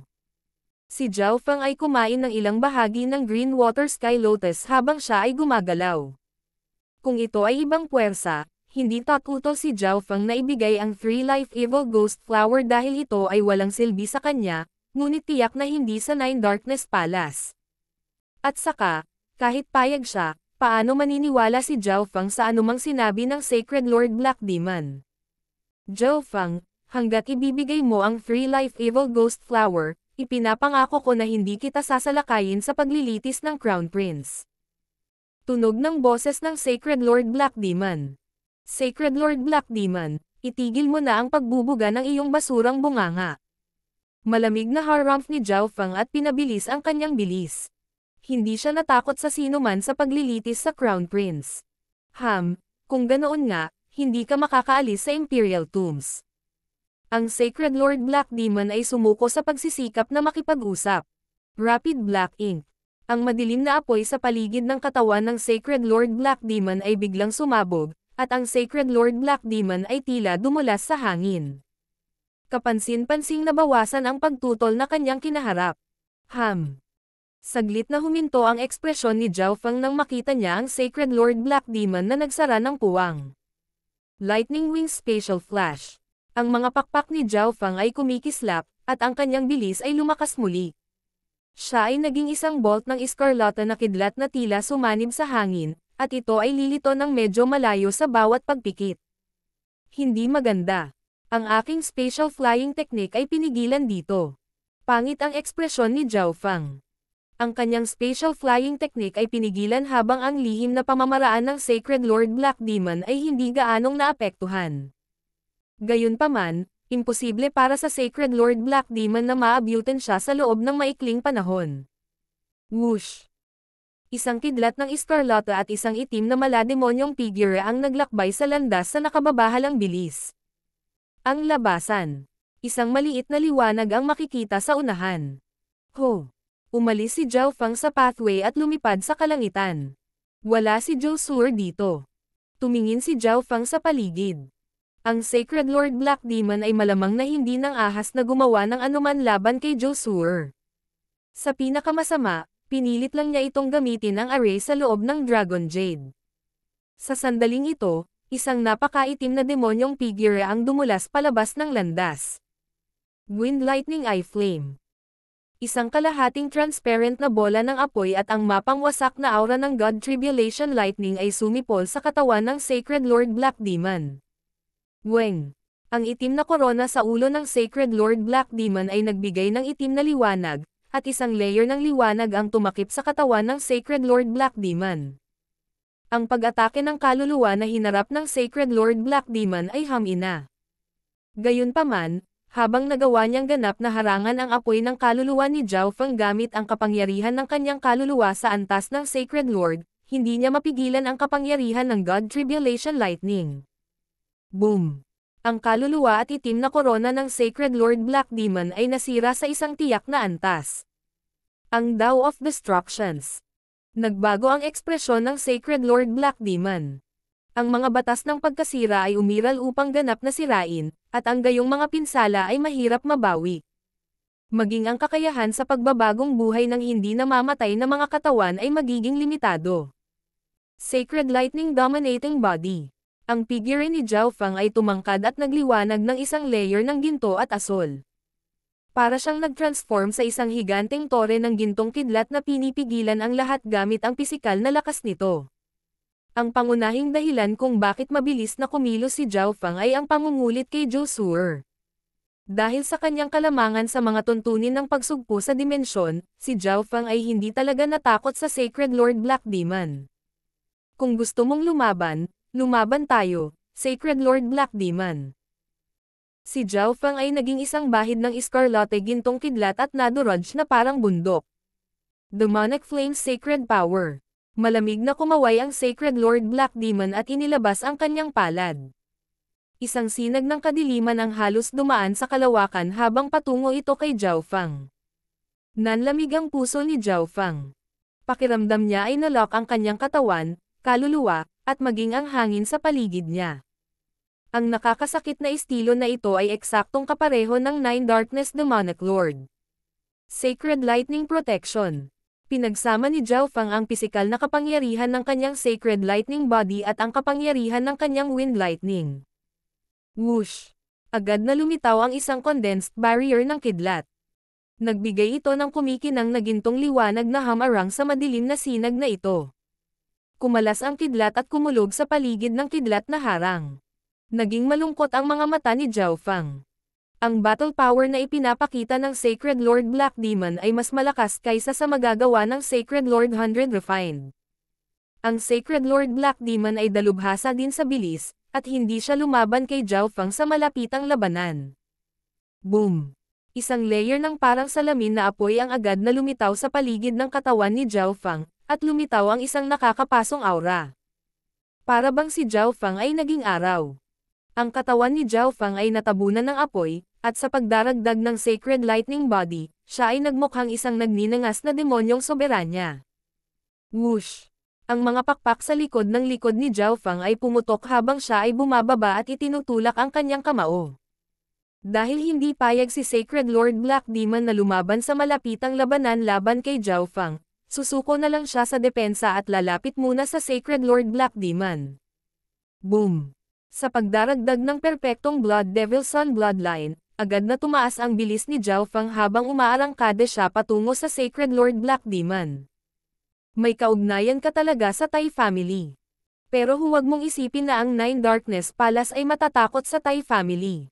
Si Zhao Fang ay kumain ng ilang bahagi ng Green Water Sky Lotus habang siya ay gumagalaw. Kung ito ay ibang puwersa, hindi takuto si Zhao Fang na ibigay ang Three Life Evil Ghost Flower dahil ito ay walang silbi sa kanya, ngunit tiyak na hindi sa Nine Darkness Palace. At saka, kahit payag siya, paano maniniwala si Zhao Fang sa anumang sinabi ng Sacred Lord Black Demon? Zhao Fang, hanggat ibibigay mo ang Three Life Evil Ghost Flower, ipinapangako ko na hindi kita sasalakayin sa paglilitis ng Crown Prince. Tunog ng boses ng Sacred Lord Black Demon. Sacred Lord Black Demon, itigil mo na ang pagbubuga ng iyong basurang bunganga. Malamig na harumph ni Zhao Fang at pinabilis ang kanyang bilis. Hindi siya natakot sa sino man sa paglilitis sa Crown Prince. Ham, kung ganoon nga, hindi ka makakaalis sa Imperial Tombs. Ang Sacred Lord Black Demon ay sumuko sa pagsisikap na makipag-usap. Rapid Black Ink ang madilim na apoy sa paligid ng katawan ng Sacred Lord Black Demon ay biglang sumabog, at ang Sacred Lord Black Demon ay tila dumulas sa hangin. Kapansin-pansing nabawasan ang pagtutol na kanyang kinaharap. Ham! Saglit na huminto ang ekspresyon ni Zhao Feng nang makita niya ang Sacred Lord Black Demon na nagsara ng puwang. Lightning Wing Spatial Flash Ang mga pakpak ni Zhao Feng ay kumikislap, at ang kanyang bilis ay lumakas muli. Siya ay naging isang bolt ng iskarlata na kidlat na tila sumanib sa hangin, at ito ay lilito ng medyo malayo sa bawat pagpikit. Hindi maganda. Ang aking spatial flying technique ay pinigilan dito. Pangit ang ekspresyon ni Zhao Fang. Ang kanyang spatial flying technique ay pinigilan habang ang lihim na pamamaraan ng Sacred Lord Black Demon ay hindi gaanong naapektuhan. Gayunpaman, imposible para sa Sacred Lord Black Demon na maabutan siya sa loob ng maikling panahon. Whoosh! Isang kidlat ng iskarlata at isang itim na malademonyong figure ang naglakbay sa landas sa nakababahalang bilis. Ang labasan. Isang maliit na liwanag ang makikita sa unahan. Ho! Umalis si Zhao Fang sa pathway at lumipad sa kalangitan. Wala si Zhou Sur dito. Tumingin si Zhao Fang sa paligid. Ang Sacred Lord Black Demon ay malamang na hindi ng ahas na gumawa ng anuman laban kay Zhou Sur. Sa pinakamasama, pinilit lang niya itong gamitin ang array sa loob ng Dragon Jade. Sa sandaling ito, isang napakaitim na demonyong figure ang dumulas palabas ng landas. Wind Lightning Eye Flame Isang kalahating transparent na bola ng apoy at ang mapangwasak na aura ng God Tribulation Lightning ay sumipol sa katawan ng Sacred Lord Black Demon. Weng ang itim na korona sa ulo ng Sacred Lord Black Demon ay nagbigay ng itim na liwanag, at isang layer ng liwanag ang tumakip sa katawan ng Sacred Lord Black Demon. Ang pag-atake ng kaluluwa na hinarap ng Sacred Lord Black Demon ay hamina. Gayunpaman, habang nagawa niyang ganap na harangan ang apoy ng kaluluwa ni Zhao Feng gamit ang kapangyarihan ng kanyang kaluluwa sa antas ng Sacred Lord, hindi niya mapigilan ang kapangyarihan ng God Tribulation Lightning. Boom! Ang kaluluwa at itim na korona ng Sacred Lord Black Demon ay nasira sa isang tiyak na antas. Ang Dow of Destructions. Nagbago ang ekspresyon ng Sacred Lord Black Demon. Ang mga batas ng pagkasira ay umiral upang ganap na sirain, at ang gayong mga pinsala ay mahirap mabawi. Maging ang kakayahan sa pagbabagong buhay ng hindi namamatay na mga katawan ay magiging limitado. Sacred Lightning Dominating Body ang figure ni Zhao Fang ay tumangkad at nagliwanag ng isang layer ng ginto at asol. Para siyang nag-transform sa isang higanteng tore ng gintong kidlat na pinipigilan ang lahat gamit ang pisikal na lakas nito. Ang pangunahing dahilan kung bakit mabilis na kumilos si Zhao Fang ay ang pangungulit kay Josur. Dahil sa kanyang kalamangan sa mga tuntunin ng pagsugpo sa dimensyon, si Zhao Fang ay hindi talaga natakot sa Sacred Lord Black Demon. Kung gusto mong lumaban, Lumaban tayo, Sacred Lord Black Demon. Si Zhao Fang ay naging isang bahid ng iskarlote gintong kidlat at naduraj na parang bundok. Demonic Flame Sacred Power. Malamig na kumaway ang Sacred Lord Black Demon at inilabas ang kanyang palad. Isang sinag ng kadiliman ang halos dumaan sa kalawakan habang patungo ito kay Zhao Fang. Nanlamig ang puso ni Zhao Fang. Pakiramdam niya ay nalok ang kanyang katawan, kaluluwa, at maging ang hangin sa paligid niya. Ang nakakasakit na estilo na ito ay eksaktong kapareho ng Nine Darkness Demonic Lord. Sacred Lightning Protection Pinagsama ni Zhao ang pisikal na kapangyarihan ng kanyang Sacred Lightning Body at ang kapangyarihan ng kanyang Wind Lightning. Whoosh! Agad na lumitaw ang isang condensed barrier ng kidlat. Nagbigay ito ng kumikinang nagintong liwanag na hamarang sa madilim na sinag na ito kumalas ang kidlat at kumulog sa paligid ng kidlat na harang. Naging malungkot ang mga mata ni Zhao Fang. Ang battle power na ipinapakita ng Sacred Lord Black Demon ay mas malakas kaysa sa magagawa ng Sacred Lord Hundred Refined. Ang Sacred Lord Black Demon ay dalubhasa din sa bilis, at hindi siya lumaban kay Zhao Fang sa malapitang labanan. Boom! Isang layer ng parang salamin na apoy ang agad na lumitaw sa paligid ng katawan ni Zhao Fang, at lumitaw ang isang nakakapasong aura. Para bang si Zhao Fang ay naging araw. Ang katawan ni Zhao Fang ay natabunan ng apoy, at sa pagdaragdag ng Sacred Lightning Body, siya ay nagmukhang isang nagninangas na demonyong soberanya. Whoosh! Ang mga pakpak sa likod ng likod ni Zhao Fang ay pumutok habang siya ay bumababa at itinutulak ang kanyang kamao. Dahil hindi payag si Sacred Lord Black Demon na lumaban sa malapitang labanan laban kay Zhao Fang, Susuko na lang siya sa depensa at lalapit muna sa Sacred Lord Black Demon. Boom! Sa pagdaragdag ng perpektong Blood Devil Sun Bloodline, agad na tumaas ang bilis ni Zhao Fang habang umaarangkade siya patungo sa Sacred Lord Black Demon. May kaugnayan ka talaga sa Tai Family. Pero huwag mong isipin na ang Nine Darkness Palace ay matatakot sa Tai Family.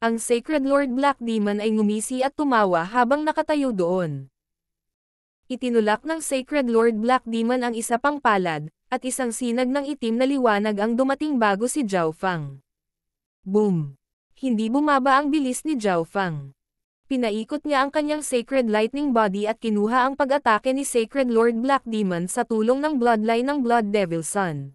Ang Sacred Lord Black Demon ay ngumisi at tumawa habang nakatayo doon. Itinulak ng Sacred Lord Black Demon ang isa pang palad, at isang sinag ng itim na liwanag ang dumating bago si Zhao Fang. Boom! Hindi bumaba ang bilis ni Zhao Fang. Pinaikot niya ang kanyang Sacred Lightning Body at kinuha ang pag-atake ni Sacred Lord Black Demon sa tulong ng bloodline ng Blood Devil Son.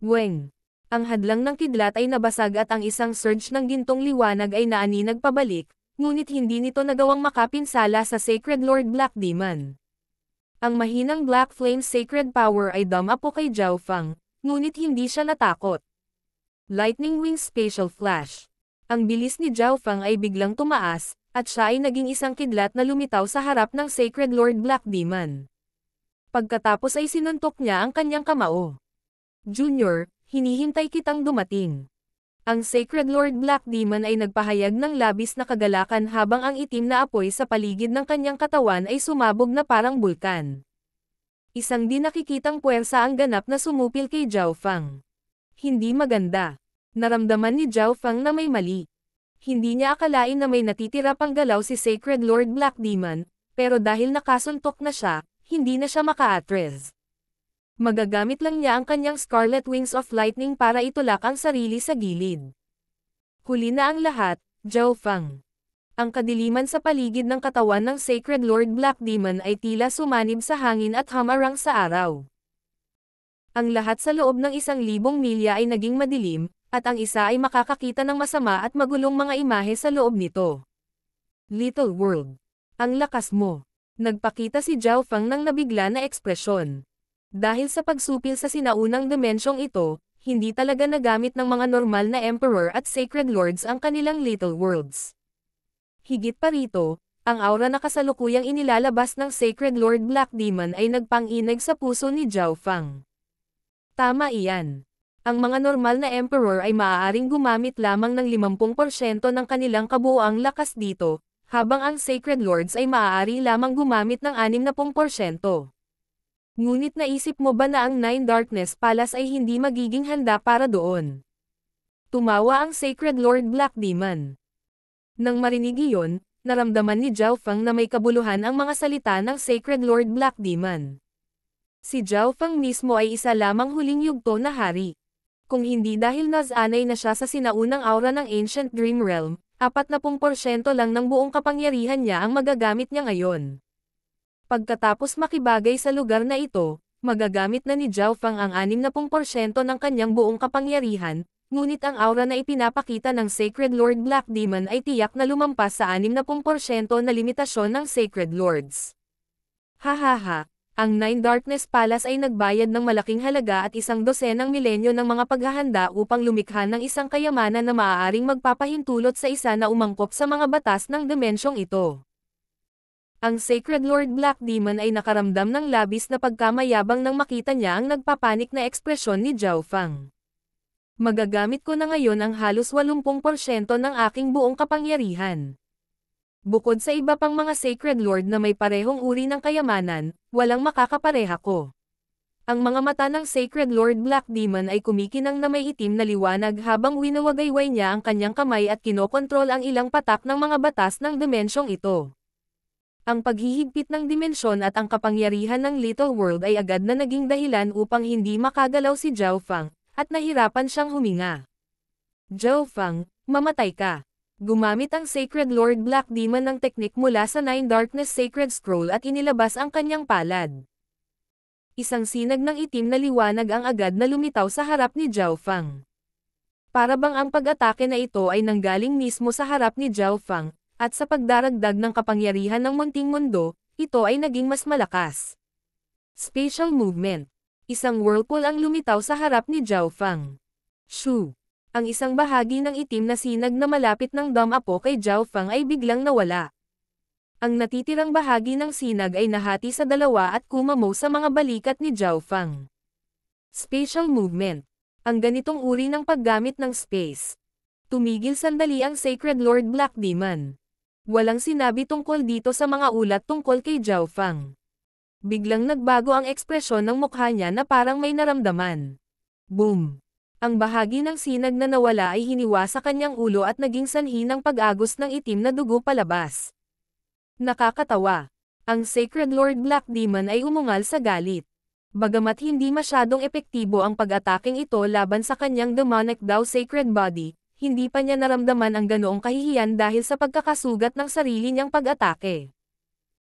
Weng! Ang hadlang ng kidlat ay nabasag at ang isang surge ng gintong liwanag ay naaninag pabalik, ngunit hindi nito nagawang makapinsala sa Sacred Lord Black Demon. Ang mahinang Black Flame Sacred Power ay dumapo kay Zhao Fang, ngunit hindi siya natakot. Lightning Wing Spatial Flash Ang bilis ni Zhao Fang ay biglang tumaas, at siya ay naging isang kidlat na lumitaw sa harap ng Sacred Lord Black Demon. Pagkatapos ay sinuntok niya ang kanyang kamao. Junior, hinihintay kitang dumating. Ang Sacred Lord Black Demon ay nagpahayag ng labis na kagalakan habang ang itim na apoy sa paligid ng kanyang katawan ay sumabog na parang bulkan. Isang di nakikitang puwersa ang ganap na sumupil kay Zhao Fang. Hindi maganda. Naramdaman ni Zhao Fang na may mali. Hindi niya akalain na may natitira pang galaw si Sacred Lord Black Demon, pero dahil nakasuntok na siya, hindi na siya makaatres. Magagamit lang niya ang kanyang Scarlet Wings of Lightning para itulak ang sarili sa gilid. Huli na ang lahat, Zhao Fang. Ang kadiliman sa paligid ng katawan ng Sacred Lord Black Demon ay tila sumanib sa hangin at hamarang sa araw. Ang lahat sa loob ng isang libong milya ay naging madilim, at ang isa ay makakakita ng masama at magulong mga imahe sa loob nito. Little World. Ang lakas mo. Nagpakita si Zhao Fang ng nabigla na ekspresyon. Dahil sa pagsupil sa sinaunang dimensyong ito, hindi talaga nagamit ng mga normal na Emperor at Sacred Lords ang kanilang Little Worlds. Higit pa rito, ang aura na kasalukuyang inilalabas ng Sacred Lord Black Demon ay nagpanginag sa puso ni Zhao Fang. Tama iyan. Ang mga normal na Emperor ay maaaring gumamit lamang ng 50% ng kanilang kabuoang lakas dito, habang ang Sacred Lords ay maaari lamang gumamit ng 60%. Ngunit naisip mo ba na ang Nine Darkness Palace ay hindi magiging handa para doon? Tumawa ang Sacred Lord Black Demon. Nang marinig iyon, naramdaman ni Zhao Fang na may kabuluhan ang mga salita ng Sacred Lord Black Demon. Si Zhao Fang mismo ay isa lamang huling yugto na hari. Kung hindi dahil nazanay na siya sa sinaunang aura ng Ancient Dream Realm, 40% lang ng buong kapangyarihan niya ang magagamit niya ngayon. Pagkatapos makibagay sa lugar na ito, magagamit na ni Zhao Fang ang 60% ng kanyang buong kapangyarihan, ngunit ang aura na ipinapakita ng Sacred Lord Black Demon ay tiyak na lumampas sa 60% na limitasyon ng Sacred Lords. Hahaha, ang Nine Darkness Palace ay nagbayad ng malaking halaga at isang dosenang milenyo ng mga paghahanda upang lumikha ng isang kayamanan na maaaring magpapahintulot sa isa na umangkop sa mga batas ng dimensyong ito. Ang Sacred Lord Black Demon ay nakaramdam ng labis na pagkamayabang nang makita niya ang nagpapanik na ekspresyon ni Zhao Fang. Magagamit ko na ngayon ang halos 80% ng aking buong kapangyarihan. Bukod sa iba pang mga Sacred Lord na may parehong uri ng kayamanan, walang makakapareha ko. Ang mga mata ng Sacred Lord Black Demon ay kumikinang na may itim na liwanag habang winawagayway niya ang kanyang kamay at kinokontrol ang ilang patak ng mga batas ng dimensyong ito. Ang paghihigpit ng dimensyon at ang kapangyarihan ng Little World ay agad na naging dahilan upang hindi makagalaw si Zhao Fang, at nahirapan siyang huminga. Zhao Fang, mamatay ka. Gumamit ang Sacred Lord Black Demon ng teknik mula sa Nine Darkness Sacred Scroll at inilabas ang kanyang palad. Isang sinag ng itim na liwanag ang agad na lumitaw sa harap ni Zhao Fang. Para bang ang pag-atake na ito ay nanggaling mismo sa harap ni Zhao Fang, at sa pagdaragdag ng kapangyarihan ng munting mundo, ito ay naging mas malakas. Spatial Movement Isang whirlpool ang lumitaw sa harap ni Zhao Fang. Shu! Ang isang bahagi ng itim na sinag na malapit ng damapo kay Zhao Fang ay biglang nawala. Ang natitirang bahagi ng sinag ay nahati sa dalawa at kumamo sa mga balikat ni Zhao Fang. Spatial Movement Ang ganitong uri ng paggamit ng space. Tumigil sandali ang Sacred Lord Black Demon. Walang sinabi tungkol dito sa mga ulat tungkol kay Zhao Fang. Biglang nagbago ang ekspresyon ng mukha niya na parang may naramdaman. Boom! Ang bahagi ng sinag na nawala ay hiniwa sa kanyang ulo at naging sanhi ng pag-agos ng itim na dugo palabas. Nakakatawa. Ang Sacred Lord Black Demon ay umungal sa galit. Bagamat hindi masyadong epektibo ang pag-ataking ito laban sa kanyang demonic daw sacred body, hindi pa niya naramdaman ang ganoong kahihiyan dahil sa pagkakasugat ng sarili niyang pag-atake.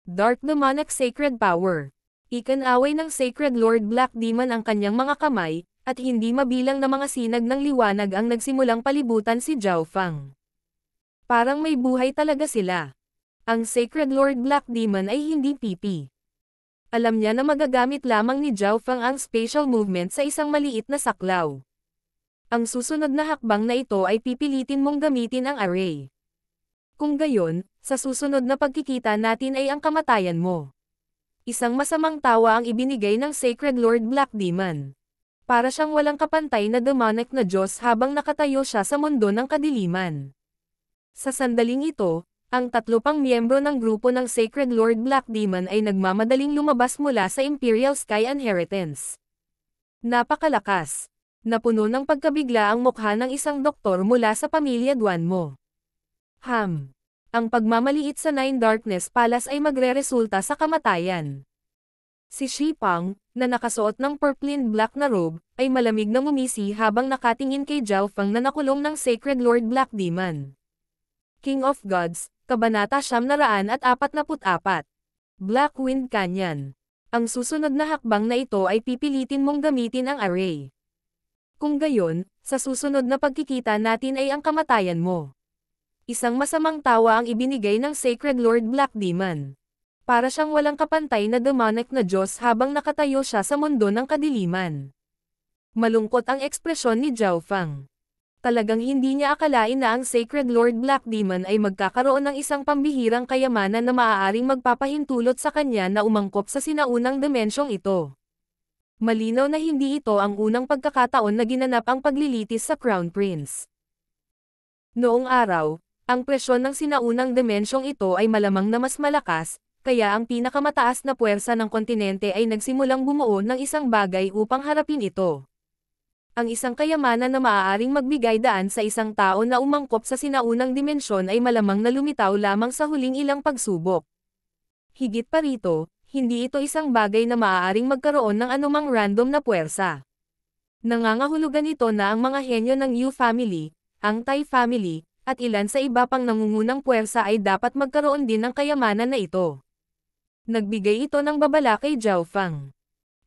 Dark Demonic Sacred Power Ikanaway ng Sacred Lord Black Demon ang kanyang mga kamay, at hindi mabilang na mga sinag ng liwanag ang nagsimulang palibutan si Zhao Fang. Parang may buhay talaga sila. Ang Sacred Lord Black Demon ay hindi pipi. Alam niya na magagamit lamang ni Zhao Fang ang special movement sa isang maliit na saklaw. Ang susunod na hakbang na ito ay pipilitin mong gamitin ang array. Kung gayon, sa susunod na pagkikita natin ay ang kamatayan mo. Isang masamang tawa ang ibinigay ng Sacred Lord Black Demon. Para siyang walang kapantay na demonic na Diyos habang nakatayo siya sa mundo ng kadiliman. Sa sandaling ito, ang tatlo pang miyembro ng grupo ng Sacred Lord Black Demon ay nagmamadaling lumabas mula sa Imperial Sky Inheritance. Napakalakas, napuno ng pagkabigla ang mukha ng isang doktor mula sa pamilya Guanmo. Ham! Ang pagmamaliit sa Nine Darkness Palace ay magreresulta sa kamatayan. Si Shi Pang, na nakasuot ng purple and black na robe, ay malamig na ngumisi habang nakatingin kay Zhao Fang na nakulong ng Sacred Lord Black Demon. King of Gods, Kabanata Siyam Naraan at Apat Naput Apat. Black Wind Canyon. Ang susunod na hakbang na ito ay pipilitin mong gamitin ang array. Kung gayon, sa susunod na pagkikita natin ay ang kamatayan mo. Isang masamang tawa ang ibinigay ng Sacred Lord Black Demon. Para siyang walang kapantay na demonic na Diyos habang nakatayo siya sa mundo ng kadiliman. Malungkot ang ekspresyon ni Zhao Fang. Talagang hindi niya akalain na ang Sacred Lord Black Demon ay magkakaroon ng isang pambihirang kayamanan na maaaring magpapahintulot sa kanya na umangkop sa sinaunang dimensyong ito. Malinaw na hindi ito ang unang pagkakataon na ginanap ang paglilitis sa Crown Prince. Noong araw, ang presyon ng sinaunang dimensyong ito ay malamang na mas malakas, kaya ang pinakamataas na puwersa ng kontinente ay nagsimulang bumuo ng isang bagay upang harapin ito. Ang isang kayamanan na maaaring magbigay daan sa isang tao na umangkop sa sinaunang dimensyon ay malamang na lumitaw lamang sa huling ilang pagsubok. Higit pa rito, hindi ito isang bagay na maaaring magkaroon ng anumang random na puwersa. Nangangahulugan ito na ang mga henyo ng Yu family, ang Tai family, at ilan sa iba pang nangungunang puwersa ay dapat magkaroon din ng kayamanan na ito. Nagbigay ito ng babala kay Zhao Fang.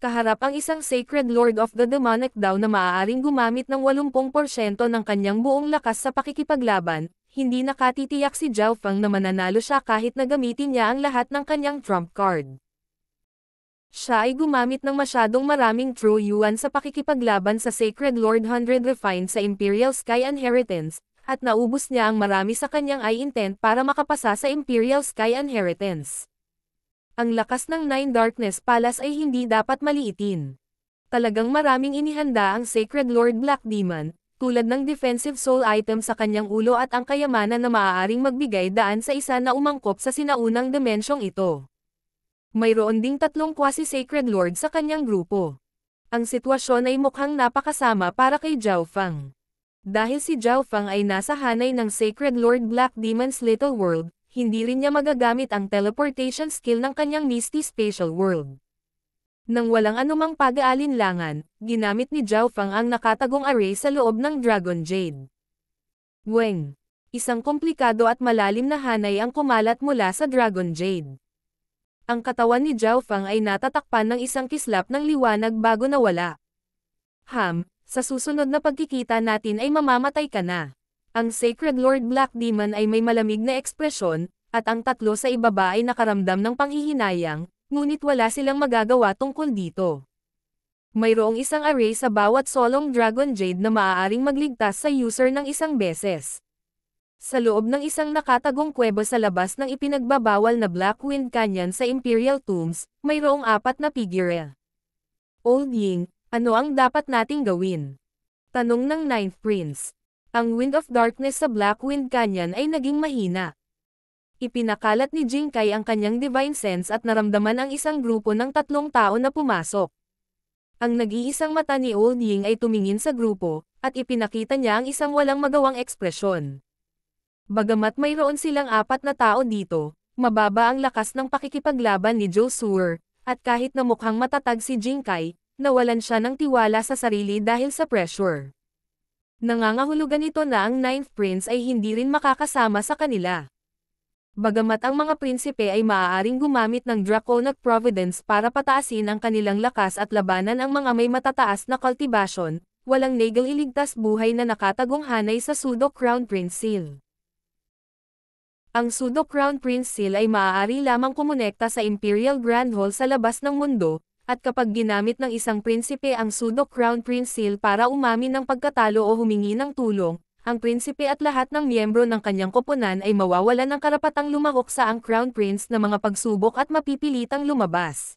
Kaharap ang isang Sacred Lord of the Demonic daw na maaaring gumamit ng 80% ng kanyang buong lakas sa pakikipaglaban, hindi nakatitiyak si Zhao Fang na mananalo siya kahit na gamitin niya ang lahat ng kanyang trump card. Siya ay gumamit ng masyadong maraming true yuan sa pakikipaglaban sa Sacred Lord Hundred Refined sa Imperial Sky Inheritance, at naubos niya ang marami sa kanyang eye intent para makapasa sa Imperial Sky Inheritance. Ang lakas ng Nine Darkness Palace ay hindi dapat maliitin. Talagang maraming inihanda ang Sacred Lord Black Demon, tulad ng defensive soul item sa kanyang ulo at ang kayamanan na maaaring magbigay daan sa isa na umangkop sa sinaunang dimensyong ito. Mayroon ding tatlong quasi-sacred lord sa kanyang grupo. Ang sitwasyon ay mukhang napakasama para kay Zhao Fang. Dahil si Zhao Fang ay nasa hanay ng Sacred Lord Black Demon's Little World, hindi rin niya magagamit ang teleportation skill ng kanyang Misty special World. Nang walang anumang pag-aalinlangan, ginamit ni Zhao Fang ang nakatagong array sa loob ng Dragon Jade. Weng. Isang komplikado at malalim na hanay ang kumalat mula sa Dragon Jade. Ang katawan ni Zhao Fang ay natatakpan ng isang kislap ng liwanag bago nawala. Ham, sa susunod na pagkikita natin ay mamamatay ka na. Ang Sacred Lord Black Demon ay may malamig na ekspresyon, at ang tatlo sa ibaba ay nakaramdam ng panghihinayang, ngunit wala silang magagawa tungkol dito. Mayroong isang array sa bawat solong Dragon Jade na maaaring magligtas sa user ng isang beses sa loob ng isang nakatagong kuweba sa labas ng ipinagbabawal na Black Wind Canyon sa Imperial Tombs, mayroong apat na figure. Old Ying, ano ang dapat nating gawin? Tanong ng Ninth Prince. Ang Wind of Darkness sa Black Wind Canyon ay naging mahina. Ipinakalat ni Jinkai ang kanyang divine sense at naramdaman ang isang grupo ng tatlong tao na pumasok. Ang nag-iisang mata ni Old Ying ay tumingin sa grupo, at ipinakita niya ang isang walang magawang ekspresyon. Bagamat mayroon silang apat na tao dito, mababa ang lakas ng pakikipaglaban ni Suer, at kahit na mukhang matatag si Jinkai, nawalan siya ng tiwala sa sarili dahil sa pressure. Nangangahulugan ito na ang Ninth Prince ay hindi rin makakasama sa kanila. Bagamat ang mga prinsipe ay maaaring gumamit ng Draconic Providence para pataasin ang kanilang lakas at labanan ang mga may matataas na cultivation, walang Nagel iligtas buhay na nakatagong hanay sa pseudo-crown prince seal. Ang Sudok Crown Prince Seal ay maaari lamang kumonekta sa Imperial Grand Hall sa labas ng mundo, at kapag ginamit ng isang prinsipe ang Sudok Crown Prince Seal para umamin ng pagkatalo o humingi ng tulong, ang prinsipe at lahat ng miyembro ng kanyang koponan ay mawawala ng karapatang lumahok sa ang Crown Prince na mga pagsubok at mapipilitang lumabas.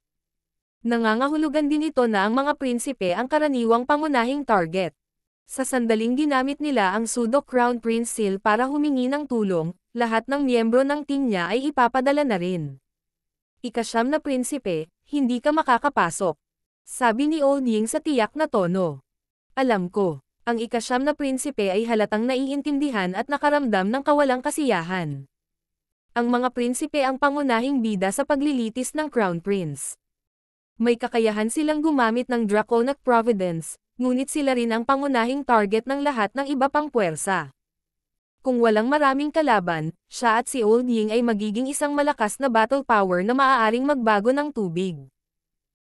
Nangangahulugan din ito na ang mga prinsipe ang karaniwang pangunahing target. Sa sandaling ginamit nila ang pseudo Crown Prince Seal para humingi ng tulong, lahat ng miyembro ng team niya ay ipapadala na rin. Ikasyam na prinsipe, hindi ka makakapasok. Sabi ni Old Ying sa tiyak na tono. Alam ko, ang ikasyam na prinsipe ay halatang naiintindihan at nakaramdam ng kawalang kasiyahan. Ang mga prinsipe ang pangunahing bida sa paglilitis ng Crown Prince. May kakayahan silang gumamit ng Draconic Providence, ngunit sila rin ang pangunahing target ng lahat ng iba pang puwersa. Kung walang maraming kalaban, siya at si Old Ying ay magiging isang malakas na battle power na maaaring magbago ng tubig.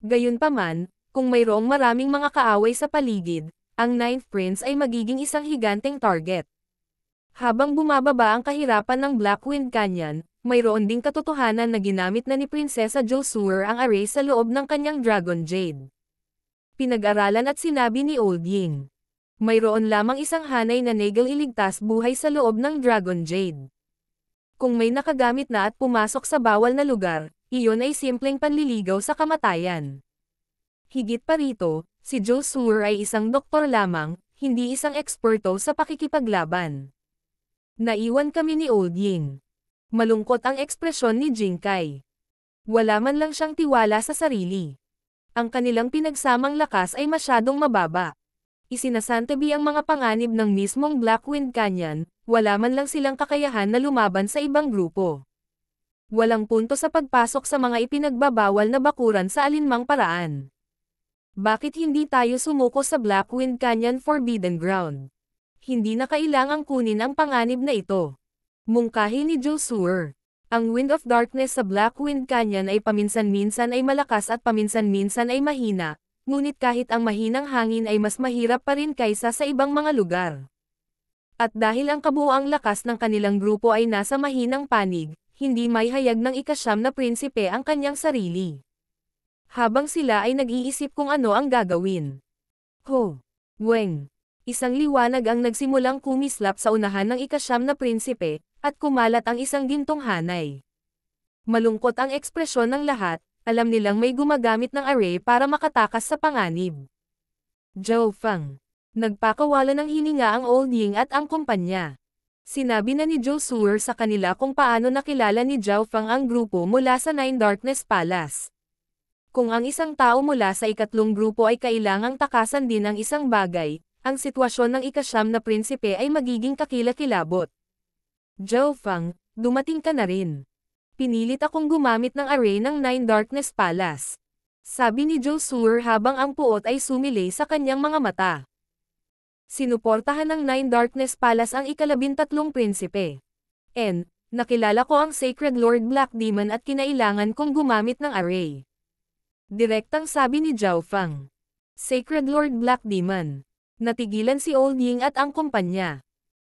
Gayunpaman, kung mayroong maraming mga kaaway sa paligid, ang Ninth Prince ay magiging isang higanteng target. Habang bumababa ang kahirapan ng Blackwind Canyon, mayroon ding katotohanan na ginamit na ni Prinsesa Josuer ang array sa loob ng kanyang Dragon Jade. Pinag-aralan at sinabi ni Old Ying. Mayroon lamang isang hanay na Nagel iligtas buhay sa loob ng Dragon Jade. Kung may nakagamit na at pumasok sa bawal na lugar, iyon ay simpleng panliligaw sa kamatayan. Higit pa rito, si Joel Sewer ay isang doktor lamang, hindi isang eksperto sa pakikipaglaban. Naiwan kami ni Old Ying. Malungkot ang ekspresyon ni Jinkai. Wala man lang siyang tiwala sa sarili ang kanilang pinagsamang lakas ay masyadong mababa. Isinasantabi ang mga panganib ng mismong Blackwind Canyon, wala man lang silang kakayahan na lumaban sa ibang grupo. Walang punto sa pagpasok sa mga ipinagbabawal na bakuran sa alinmang paraan. Bakit hindi tayo sumuko sa Blackwind Canyon Forbidden Ground? Hindi na kailangang kunin ang panganib na ito. Mungkahi ni Jules Josur. Ang Wind of Darkness sa Black Wind Canyon ay paminsan-minsan ay malakas at paminsan-minsan ay mahina, ngunit kahit ang mahinang hangin ay mas mahirap pa rin kaysa sa ibang mga lugar. At dahil ang kabuoang lakas ng kanilang grupo ay nasa mahinang panig, hindi may hayag ng ikasyam na prinsipe ang kanyang sarili. Habang sila ay nag-iisip kung ano ang gagawin. Ho! Weng! Isang liwanag ang nagsimulang kumislap sa unahan ng ikasyam na prinsipe, at kumalat ang isang gintong hanay. Malungkot ang ekspresyon ng lahat, alam nilang may gumagamit ng array para makatakas sa panganib. Zhao Fang. Nagpakawala ng hininga ang Old Ying at ang kumpanya. Sinabi na ni Zhou Suer sa kanila kung paano nakilala ni Zhao Fang ang grupo mula sa Nine Darkness Palace. Kung ang isang tao mula sa ikatlong grupo ay kailangang takasan din ang isang bagay, ang sitwasyon ng ikasyam na prinsipe ay magiging kakilakilabot. Joe Fang, dumating ka na rin. Pinilit akong gumamit ng array ng Nine Darkness Palace. Sabi ni Joe Sur habang ang puot ay sumilay sa kanyang mga mata. Sinuportahan ng Nine Darkness Palace ang ikalabintatlong prinsipe. N, nakilala ko ang Sacred Lord Black Demon at kinailangan kong gumamit ng array. Direktang sabi ni Zhao Fang. Sacred Lord Black Demon. Natigilan si Old Ying at ang kumpanya.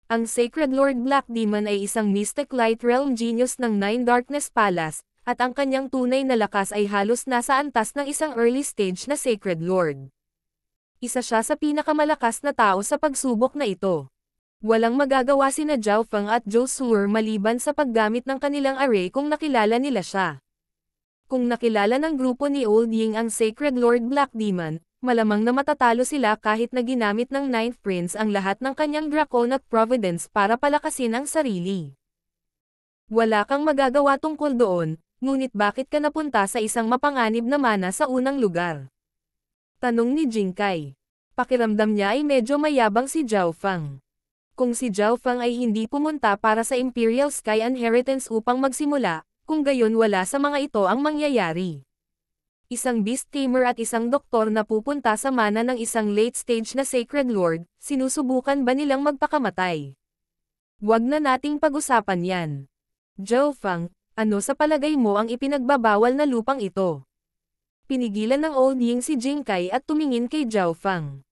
Ang Sacred Lord Black Demon ay isang Mystic Light Realm Genius ng Nine Darkness Palace, at ang kanyang tunay na lakas ay halos nasa antas ng isang early stage na Sacred Lord. Isa siya sa pinakamalakas na tao sa pagsubok na ito. Walang magagawa sina Zhao Feng at Zhou Suer maliban sa paggamit ng kanilang array kung nakilala nila siya. Kung nakilala ng grupo ni Old Ying ang Sacred Lord Black Demon, malamang na matatalo sila kahit na ginamit ng Ninth Prince ang lahat ng kanyang Dracon at Providence para palakasin ang sarili. Wala kang magagawa tungkol doon, ngunit bakit ka napunta sa isang mapanganib na mana sa unang lugar? Tanong ni Jinkai. Pakiramdam niya ay medyo mayabang si Zhao Fang. Kung si Zhao Fang ay hindi pumunta para sa Imperial Sky Inheritance upang magsimula, kung gayon wala sa mga ito ang mangyayari isang beast tamer at isang doktor na pupunta sa mana ng isang late-stage na Sacred Lord, sinusubukan ba nilang magpakamatay? Huwag na nating pag-usapan yan. Zhou Fang, ano sa palagay mo ang ipinagbabawal na lupang ito? Pinigilan ng Old Ying si Jingkai at tumingin kay Zhao Fang.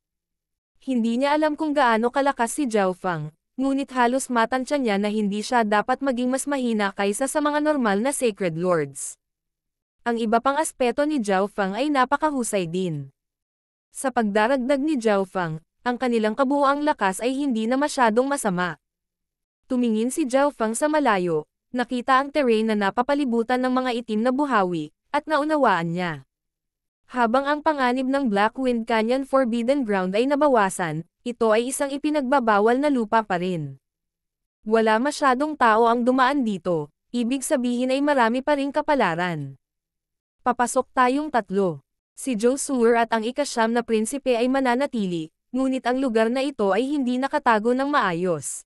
Hindi niya alam kung gaano kalakas si Zhao Fang, ngunit halos matansya niya na hindi siya dapat maging mas mahina kaysa sa mga normal na Sacred Lords. Ang iba pang aspeto ni Zhao Fang ay napakahusay din. Sa pagdaragdag ni Zhao Fang, ang kanilang kabuoang lakas ay hindi na masyadong masama. Tumingin si Zhao Fang sa malayo, nakita ang terrain na napapalibutan ng mga itim na buhawi, at naunawaan niya. Habang ang panganib ng Black Wind Canyon Forbidden Ground ay nabawasan, ito ay isang ipinagbabawal na lupa pa rin. Wala masyadong tao ang dumaan dito, ibig sabihin ay marami pa ring kapalaran. Papasok tayong tatlo. Si Josuer at ang ikasyam na prinsipe ay mananatili, ngunit ang lugar na ito ay hindi nakatago ng maayos.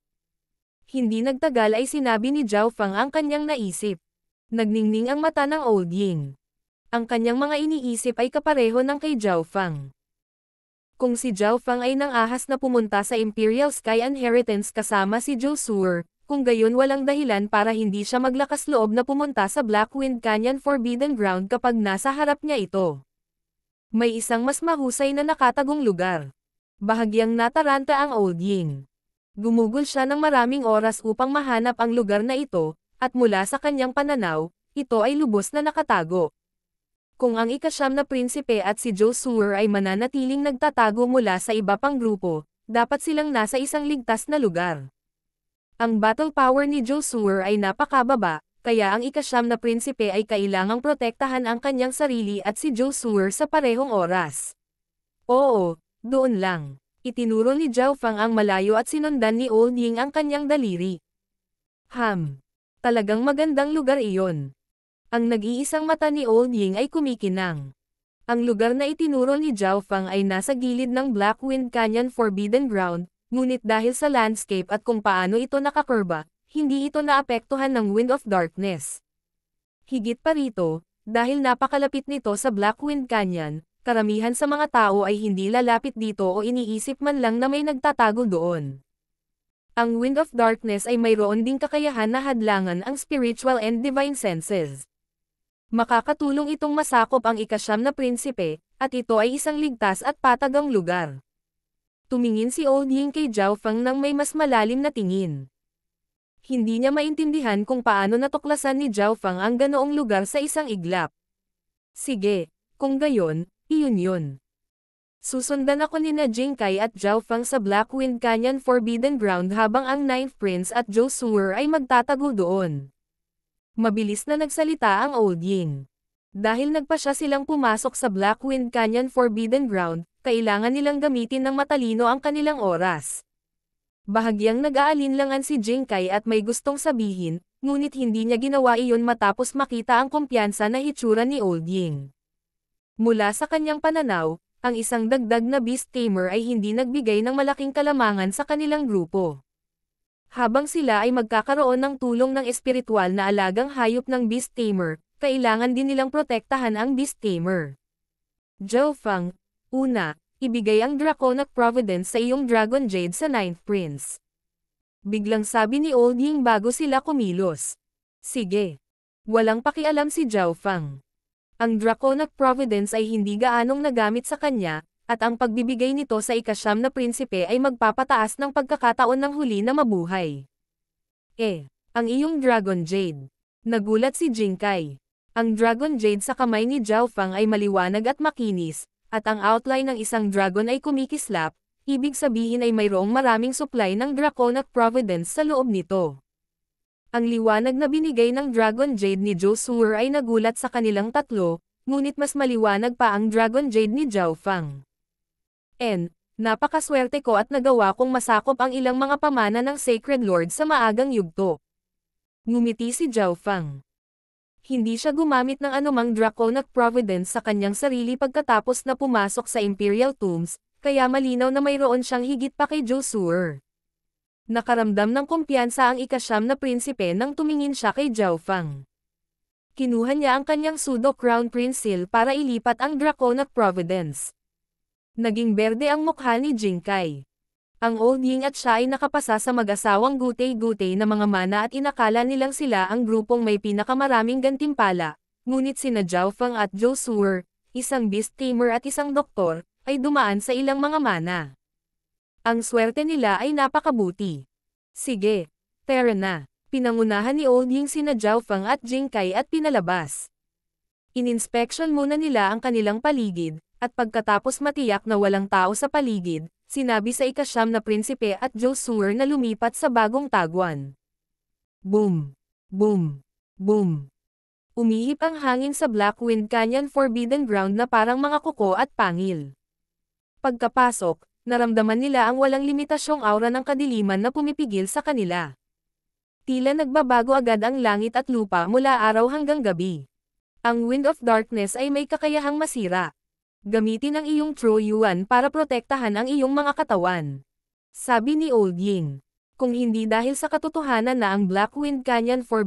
Hindi nagtagal ay sinabi ni Zhao Fang ang kanyang naisip. Nagningning ang mata ng Old Ying. Ang kanyang mga iniisip ay kapareho ng kay Zhao Fang. Kung si Zhao Fang ay nang ahas na pumunta sa Imperial Sky Inheritance kasama si Josuer, kung gayon walang dahilan para hindi siya maglakas loob na pumunta sa Blackwind Canyon Forbidden Ground kapag nasa harap niya ito. May isang mas mahusay na nakatagong lugar. Bahagyang nataranta ang Old Ying. Gumugol siya ng maraming oras upang mahanap ang lugar na ito, at mula sa kanyang pananaw, ito ay lubos na nakatago. Kung ang ikasyam na prinsipe at si Joe Sewer ay mananatiling nagtatago mula sa iba pang grupo, dapat silang nasa isang ligtas na lugar. Ang battle power ni Josur ay napakababa, kaya ang ikasyam na prinsipe ay kailangang protektahan ang kanyang sarili at si Josur sa parehong oras. Oo, doon lang. Itinuro ni Zhao Fang ang malayo at sinundan ni Old Ying ang kanyang daliri. Ham. Talagang magandang lugar iyon. Ang nag-iisang mata ni Old Ying ay kumikinang. Ang lugar na itinuro ni Zhao Fang ay nasa gilid ng Black Wind Canyon Forbidden Ground, ngunit dahil sa landscape at kung paano ito nakakurba, hindi ito naapektuhan ng Wind of Darkness. Higit pa rito, dahil napakalapit nito sa Black Wind Canyon, karamihan sa mga tao ay hindi lalapit dito o iniisip man lang na may nagtatago doon. Ang Wind of Darkness ay mayroon ding kakayahan na hadlangan ang spiritual and divine senses. Makakatulong itong masakop ang ikasyam na prinsipe, at ito ay isang ligtas at patagang lugar. Tumingin si Old Ying kay Zhao Fang nang may mas malalim na tingin. Hindi niya maintindihan kung paano natuklasan ni Zhao Fang ang ganoong lugar sa isang iglap. Sige, kung gayon, iyon yun. Susundan ako ni na Kai at Zhao Fang sa Blackwind Canyon Forbidden Ground habang ang Ninth Prince at Joe Sewer ay magtatago doon. Mabilis na nagsalita ang Old Ying. Dahil nagpasya silang pumasok sa Blackwind Canyon Forbidden Ground, kailangan nilang gamitin ng matalino ang kanilang oras. Bahagyang nag-aalinlangan si Jinkai at may gustong sabihin, ngunit hindi niya ginawa iyon matapos makita ang kumpiyansa na hitsura ni Old Ying. Mula sa kanyang pananaw, ang isang dagdag na beast tamer ay hindi nagbigay ng malaking kalamangan sa kanilang grupo. Habang sila ay magkakaroon ng tulong ng espiritual na alagang hayop ng beast tamer, kailangan din nilang protektahan ang disclaimer. Zhou Fang, una, ibigay ang Draconic Providence sa iyong Dragon Jade sa Ninth Prince. Biglang sabi ni Old Ying bago sila kumilos. Sige. Walang pakialam si Zhao Fang. Ang Draconic Providence ay hindi gaanong nagamit sa kanya, at ang pagbibigay nito sa ikasyam na prinsipe ay magpapataas ng pagkakataon ng huli na mabuhay. Eh, ang iyong Dragon Jade. Nagulat si Jinkai. Ang Dragon Jade sa kamay ni Zhao Fang ay maliwanag at makinis, at ang outline ng isang dragon ay kumikislap, ibig sabihin ay mayroong maraming supply ng Draconic Providence sa loob nito. Ang liwanag na binigay ng Dragon Jade ni Josur ay nagulat sa kanilang tatlo, ngunit mas maliwanag pa ang Dragon Jade ni Zhao Fang. N. Napakaswerte ko at nagawa kong masakop ang ilang mga pamana ng Sacred Lord sa maagang yugto. Ngumiti si Zhao Fang hindi siya gumamit ng anumang draconic providence sa kanyang sarili pagkatapos na pumasok sa Imperial Tombs, kaya malinaw na mayroon siyang higit pa kay Josuer. Nakaramdam ng kumpiyansa ang ikasyam na prinsipe nang tumingin siya kay Fang. Kinuha niya ang kanyang sudo crown prince seal para ilipat ang draconic providence. Naging berde ang mukha ni Jinkai. Ang Old Ying at siya ay nakapasa sa mag-asawang gutay-gutay na mga mana at inakala nilang sila ang grupong may pinakamaraming gantimpala, ngunit sina Zhao Feng at Zhou Suer, isang beast tamer at isang doktor, ay dumaan sa ilang mga mana. Ang swerte nila ay napakabuti. Sige, tera na. Pinangunahan ni Old Ying sina Zhao Feng at Jing Kai at pinalabas. Ininspeksyon muna nila ang kanilang paligid, at pagkatapos matiyak na walang tao sa paligid, sinabi sa ikasyam na prinsipe at Josur na lumipat sa bagong taguan. Boom! Boom! Boom! Umihip ang hangin sa Blackwind Canyon Forbidden Ground na parang mga kuko at pangil. Pagkapasok, naramdaman nila ang walang limitasyong aura ng kadiliman na pumipigil sa kanila. Tila nagbabago agad ang langit at lupa mula araw hanggang gabi. Ang Wind of Darkness ay may kakayahang masira, Gamitin ang iyong true yuan para protektahan ang iyong mga katawan. Sabi ni Old Ying. Kung hindi dahil sa katotohanan na ang Black Wind Canyon for